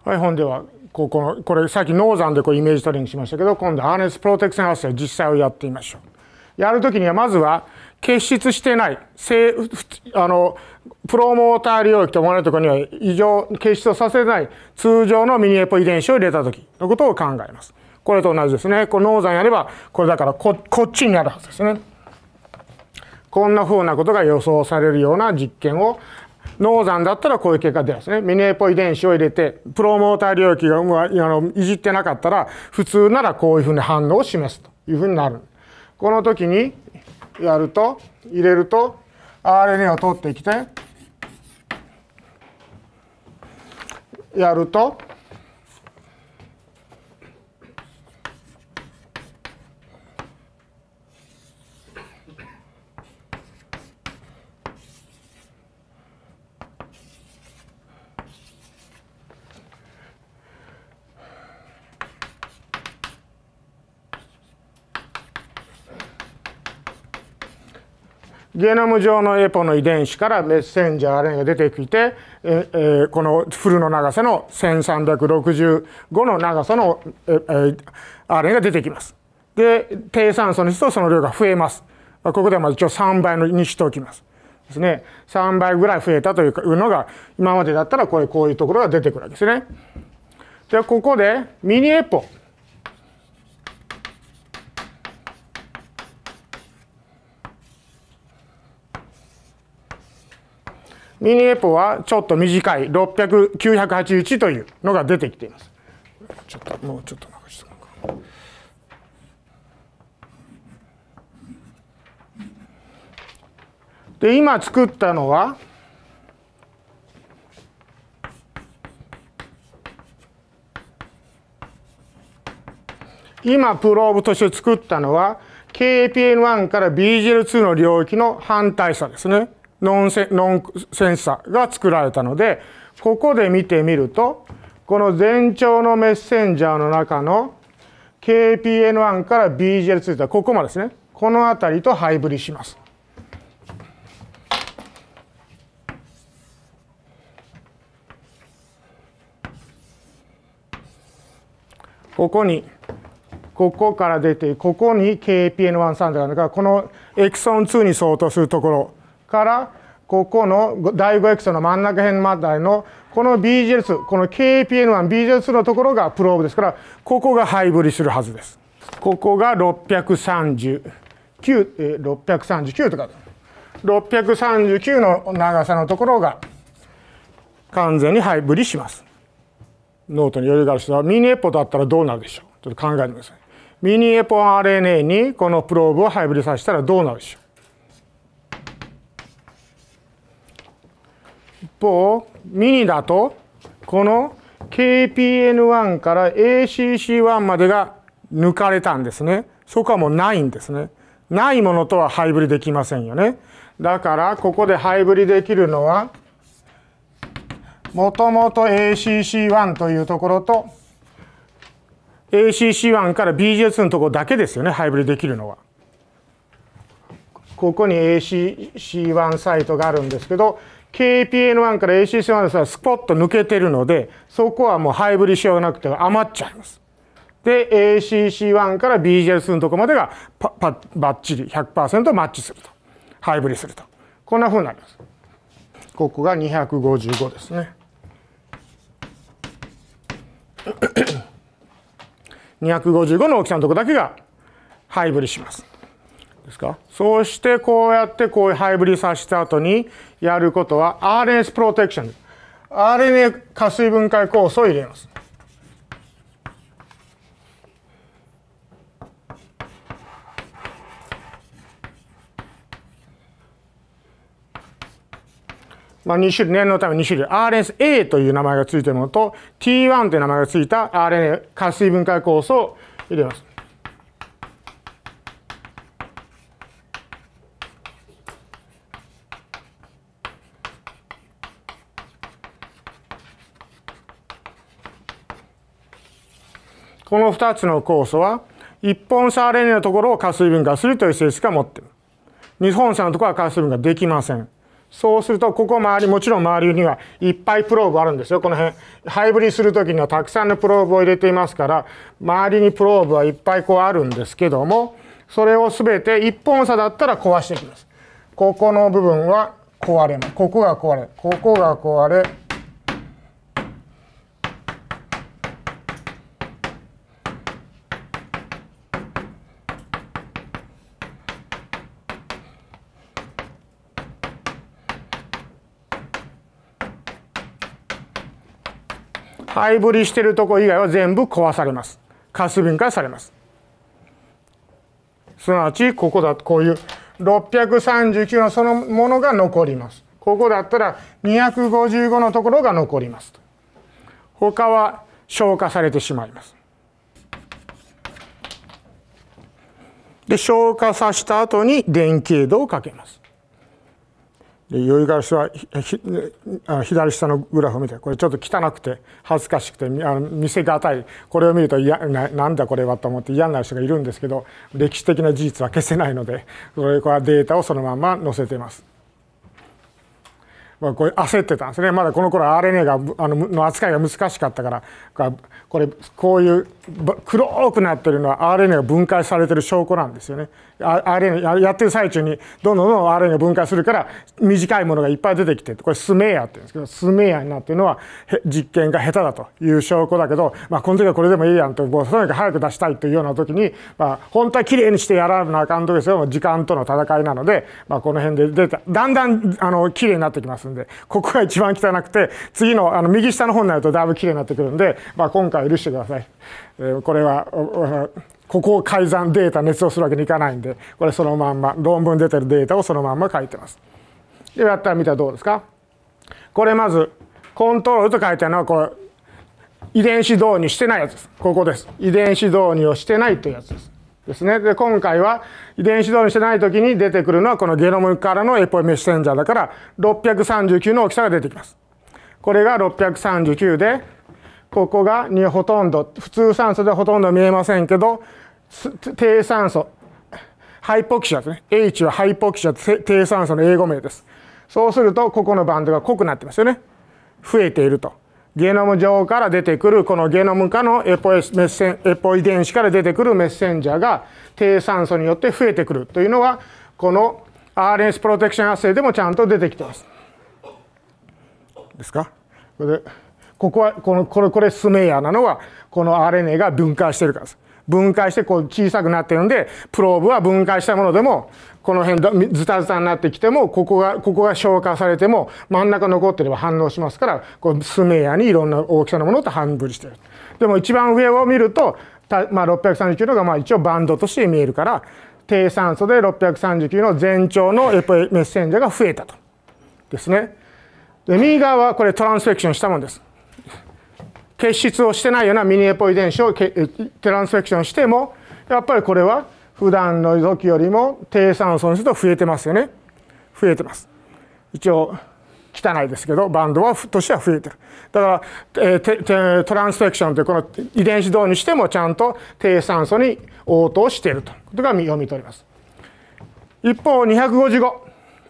はい、本ではここのこれさっきノーザンでこうイメージトレーニングしましたけど今度アーネスプロテクション発生実際をやってみましょう。やるときにはまずは結出してないあのプロモーター領域と思われるところには異常結出をさせない通常のミニエポ遺伝子を入れた時のことを考えます。これと同じですね。この脳山やればこれだからここっちになるはずですね。こんなふうなことが予想されるような実験を脳山だったらこういう結果出ますね。ミネーポ遺伝子を入れて、プロモーター領域が、まあ、あのいじってなかったら、普通ならこういうふうに反応を示すというふうになる。この時にやると、入れると、RNA を取ってきて、やると、ゲノム上のエポの遺伝子からメッセンジャー RNA が出てきて、ええー、このフルの長さの1365の長さの、ええー、RNA が出てきます。で低酸素の人とその量が増えます。ここではまず一応3倍にしておきます。ですね3倍ぐらい増えたというのが今までだったらこれこういうところが出てくるわけですね。でここでミニエポ。ミニエポはちょっと短い600-981というのが出てきています。ちょっともうちょっと流しこうで今作ったのは今プローブとして作ったのは KPN1 から BGL2 の領域の反対差ですね。ノンセンサが作られたのでここで見てみるとこの全長のメッセンジャーの中の KPN1 から BGL2 とここまでですねこの辺りとハイブリします。ここにここから出てここに KPN1 サンダーがあるからこのエクソン2に相当するところからここの第5エクソの真ん中辺までのこの BGL2 この KPN1BGL2 のところがプローブですからここがハイブリするはずですここが639え639とか639の長さのところが完全にハイブリしますノートによりがある人はミニエポだったらどうなるでしょうちょっと考えてくださいミニエポ RNA にこのプローブをハイブリさせたらどうなるでしょう方ミニだとこの KPN1 から ACC1 までが抜かれたんですね。そこはもうないんですね。ないものとはハイブリできませんよね。だからここでハイブリできるのはもともと ACC1 というところと ACC1 から BGS のところだけですよねハイブリできるのは。ここに ACC1 サイトがあるんですけど KPN1 から ACC1 ですらスポッと抜けてるのでそこはもうハイブリしようがなくて余っちゃいます。で ACC1 から b g s 2のとこまでがパパバッチリ100%マッチするとハイブリするとこんなふうになります。ここが255ですね。255 の大きさのとこだけがハイブリします。ですかそうしてこうやってこういうハイブリさせた後にやることは RNS プロテクション RNA 加水分解酵素を入れますまあ、2種類、念のため2種類、RNA という名前がついているものと、T1 という名前がついた RNA、加水分解酵素を入れます。この2つの酵素は1本差レンジのところを加水分化するという性質が持っている。2本差のところは加水分化できません。そうすると、ここ周り、もちろん周りにはいっぱいプローブあるんですよ。この辺。ハリッドするときにはたくさんのプローブを入れていますから、周りにプローブはいっぱいこうあるんですけども、それをすべて1本差だったら壊していきます。ここの部分は壊れます。ここが壊れ、ここが壊れ、イ振りしてるとこ以外は全部壊されますカス分解されますすなわちここだとこういう639のそのものが残りますここだったら255のところが残ります他は消化されてしまいますで消化させた後に電気度をかけますでがある人は左下のグラフを見てこれちょっと汚くて恥ずかしくてあの見せがたいこれを見るといやななんだこれはと思って嫌になる人がいるんですけど歴史的な事実は消せないのでそれからデータをそのまま載せています。まこれ焦ってたんですねまだこの頃 RNA があのの扱いが難しかったからこれこういう黒くなってるのは RNA が分解されてる証拠なんですよね。RNA やってる最中にどんどんどん RNA が分解するから短いものがいっぱい出てきてこれスメアヤって言うんですけどスメアヤになってるのは実験が下手だという証拠だけど、まあ、この時はこれでもいいやんともうとにかく早く出したいというような時に、まあ、本当はきれいにしてやらなあかんとですよ時間との戦いなので、まあ、この辺で出ただんだんあのきれいになってきますんでここが一番汚くて次のあの右下の方になるとだいぶきれいになってくるんで、まあ、今回は許してください、えこれはここを改ざんデータ捏造するわけにいかないんでこれそのまんま論文出てるデータをそのまんま書いてますでやったら見たらどうですかこれまずコントロールと書いてあるのはこれ遺伝子導入してないやつですここです遺伝子導入をしてないというやつですですね。で、今回は遺伝子導入してない時に出てくるのはこのゲノムからのエポイメッセンジャーだから639の大きさが出てきます。これが639でここがにほとんど普通酸素ではほとんど見えませんけど低酸素ハイポキシアですね H はハイポキシア低酸素の英語名ですそうするとここのバンドが濃くなってますよね増えているとゲノム上から出てくるこのゲノム化のエポエメッセエポ遺伝子から出てくるメッセンジャーが低酸素によって増えてくるというのはこの RNS プロテクションアッセイでもちゃんと出てきてます。ですかこれでここはこのこれこれスメイヤーなのはこの RNA が分解してるからです分解してこう小さくなってるんでプローブは分解したものでもこの辺ズタズタになってきてもここがここが消化されても真ん中残ってれば反応しますからこうスメイヤーにいろんな大きさのものと半分してる。でも一番上を見ると、まあ、639のがまあ一応バンドとして見えるから低酸素で639の全長のエポメッセンジャーが増えたとですね。で右側はこれトランスフェクションしたものです。結質をしてないようなミニエポ遺伝子をトランスフェクションしてもやっぱりこれは普段の時よりも低酸素のと増えてますよね増えてます一応汚いですけどバンドはとしては増えてるだから、えトランスフェクションというこの遺伝子導入してもちゃんと低酸素に応答しているということが読み取ります一方255255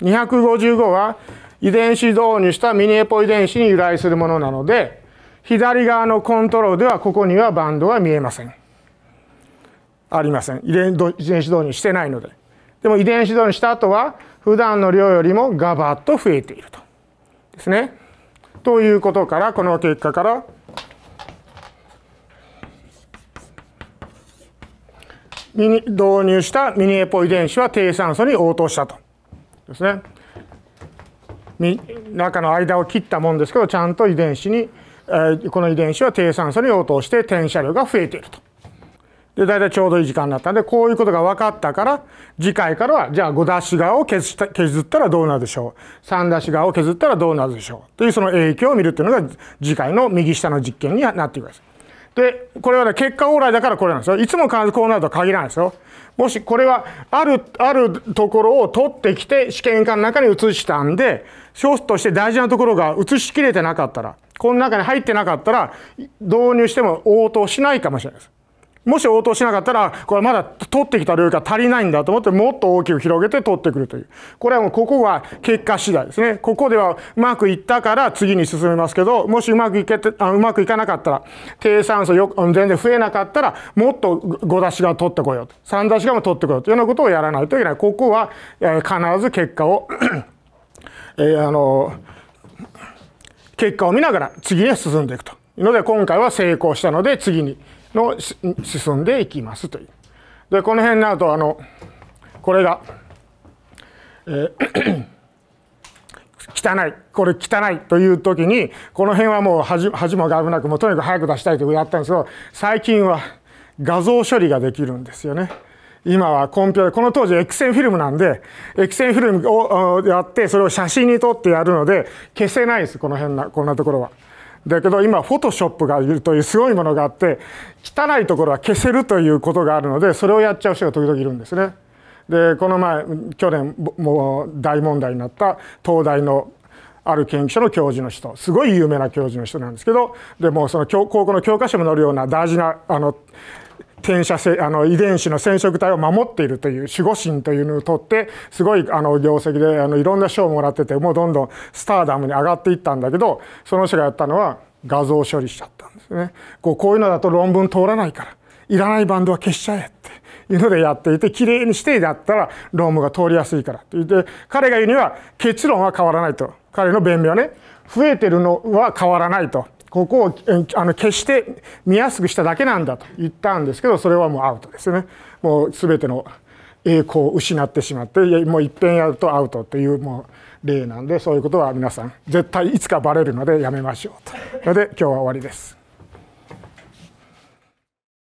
255は遺伝子導入したミニエポ遺伝子に由来するものなので左側のコントロールではここにはバンドは見えません。ありません。遺伝子導入してないので。でも遺伝子導入した後は普段の量よりもガバッと増えていると。ですね。ということからこの結果から導入したミニエポ遺伝子は低酸素に応答したと。ですね。中の間を切ったもんですけどちゃんと遺伝子にこの遺伝子は低酸素に応答して転写量が増えていると。で、大体ちょうどいい時間だったんで、こういうことが分かったから、次回からは、じゃあ5ダッ側を削った削ったらどうなるでしょう。3ダッ側を削ったらどうなるでしょう。というその影響を見るっていうのが、次回の右下の実験になっていくわけです。で、これはね、結果往来だからこれなんですよ。いつも必ずこうなるとは限らないですよ。もしこれはある、あるところを取ってきて試験管の中に移したんで、ースとして大事なところが移しきれてなかったら、この中に入ってなかったら、導入しても応答しないかもしれないです。もし応答しなかったら、これまだ取ってきた領域が足りないんだと思って、もっと大きく広げて取ってくるという。これはもうここは結果次第ですね。ここではうまくいったから次に進めますけど、もしうまくいけて、あうまくいかなかったら、低酸素よ全然増えなかったら、もっと5出しが取ってこようと。3出しがも取ってこようというようなことをやらないといけない。ここは、え必ず結果を えー、あの、結果を見ながら次へ進んでいくと。いうので、今回は成功したので次に。の進んでいきますという。でこの辺になるとあのこれが、えー 汚いこれ汚いという時にこの辺はもう恥恥も危なくもうとにかく早く出したいということやったんですけど最近は画像処理ができるんですよね。今はコンピューター、この当時エクセンフィルムなんで、エクセンフィルムをやって、それを写真に撮ってやるので、消せないです、この辺な、こんなところは。だけど今フォトショップがいるというすごいものがあって汚いところは消せるということがあるのでそれをやっちゃう人が時々いるんですね。でこの前去年もう大問題になった東大のある研究所の教授の人すごい有名な教授の人なんですけどでもその高校の教科書も載るような大事なあの転写性あの遺伝子の染色体を守っているという守護神というのをとってすごいあの業績であのいろんな賞をもらっててもうどんどんスターダムに上がっていったんだけどその人がやったのは画像処理しちゃったんですねこうこういうのだと論文通らないからいらないバンドは消しちゃえっていうのでやっていてきれいにしてやったら論文が通りやすいからって言って彼が言うには結論は変わらないと彼の弁明はね増えてるのは変わらないとここをあの決して見やすくしただけなんだと言ったんですけどそれはもうアウトですねもう全ての栄光を失ってしまってもういっぺんやるとアウトっていうもう例なんでそういうことは皆さん絶対いつかバレるのでやめましょうとので今日は終わりです。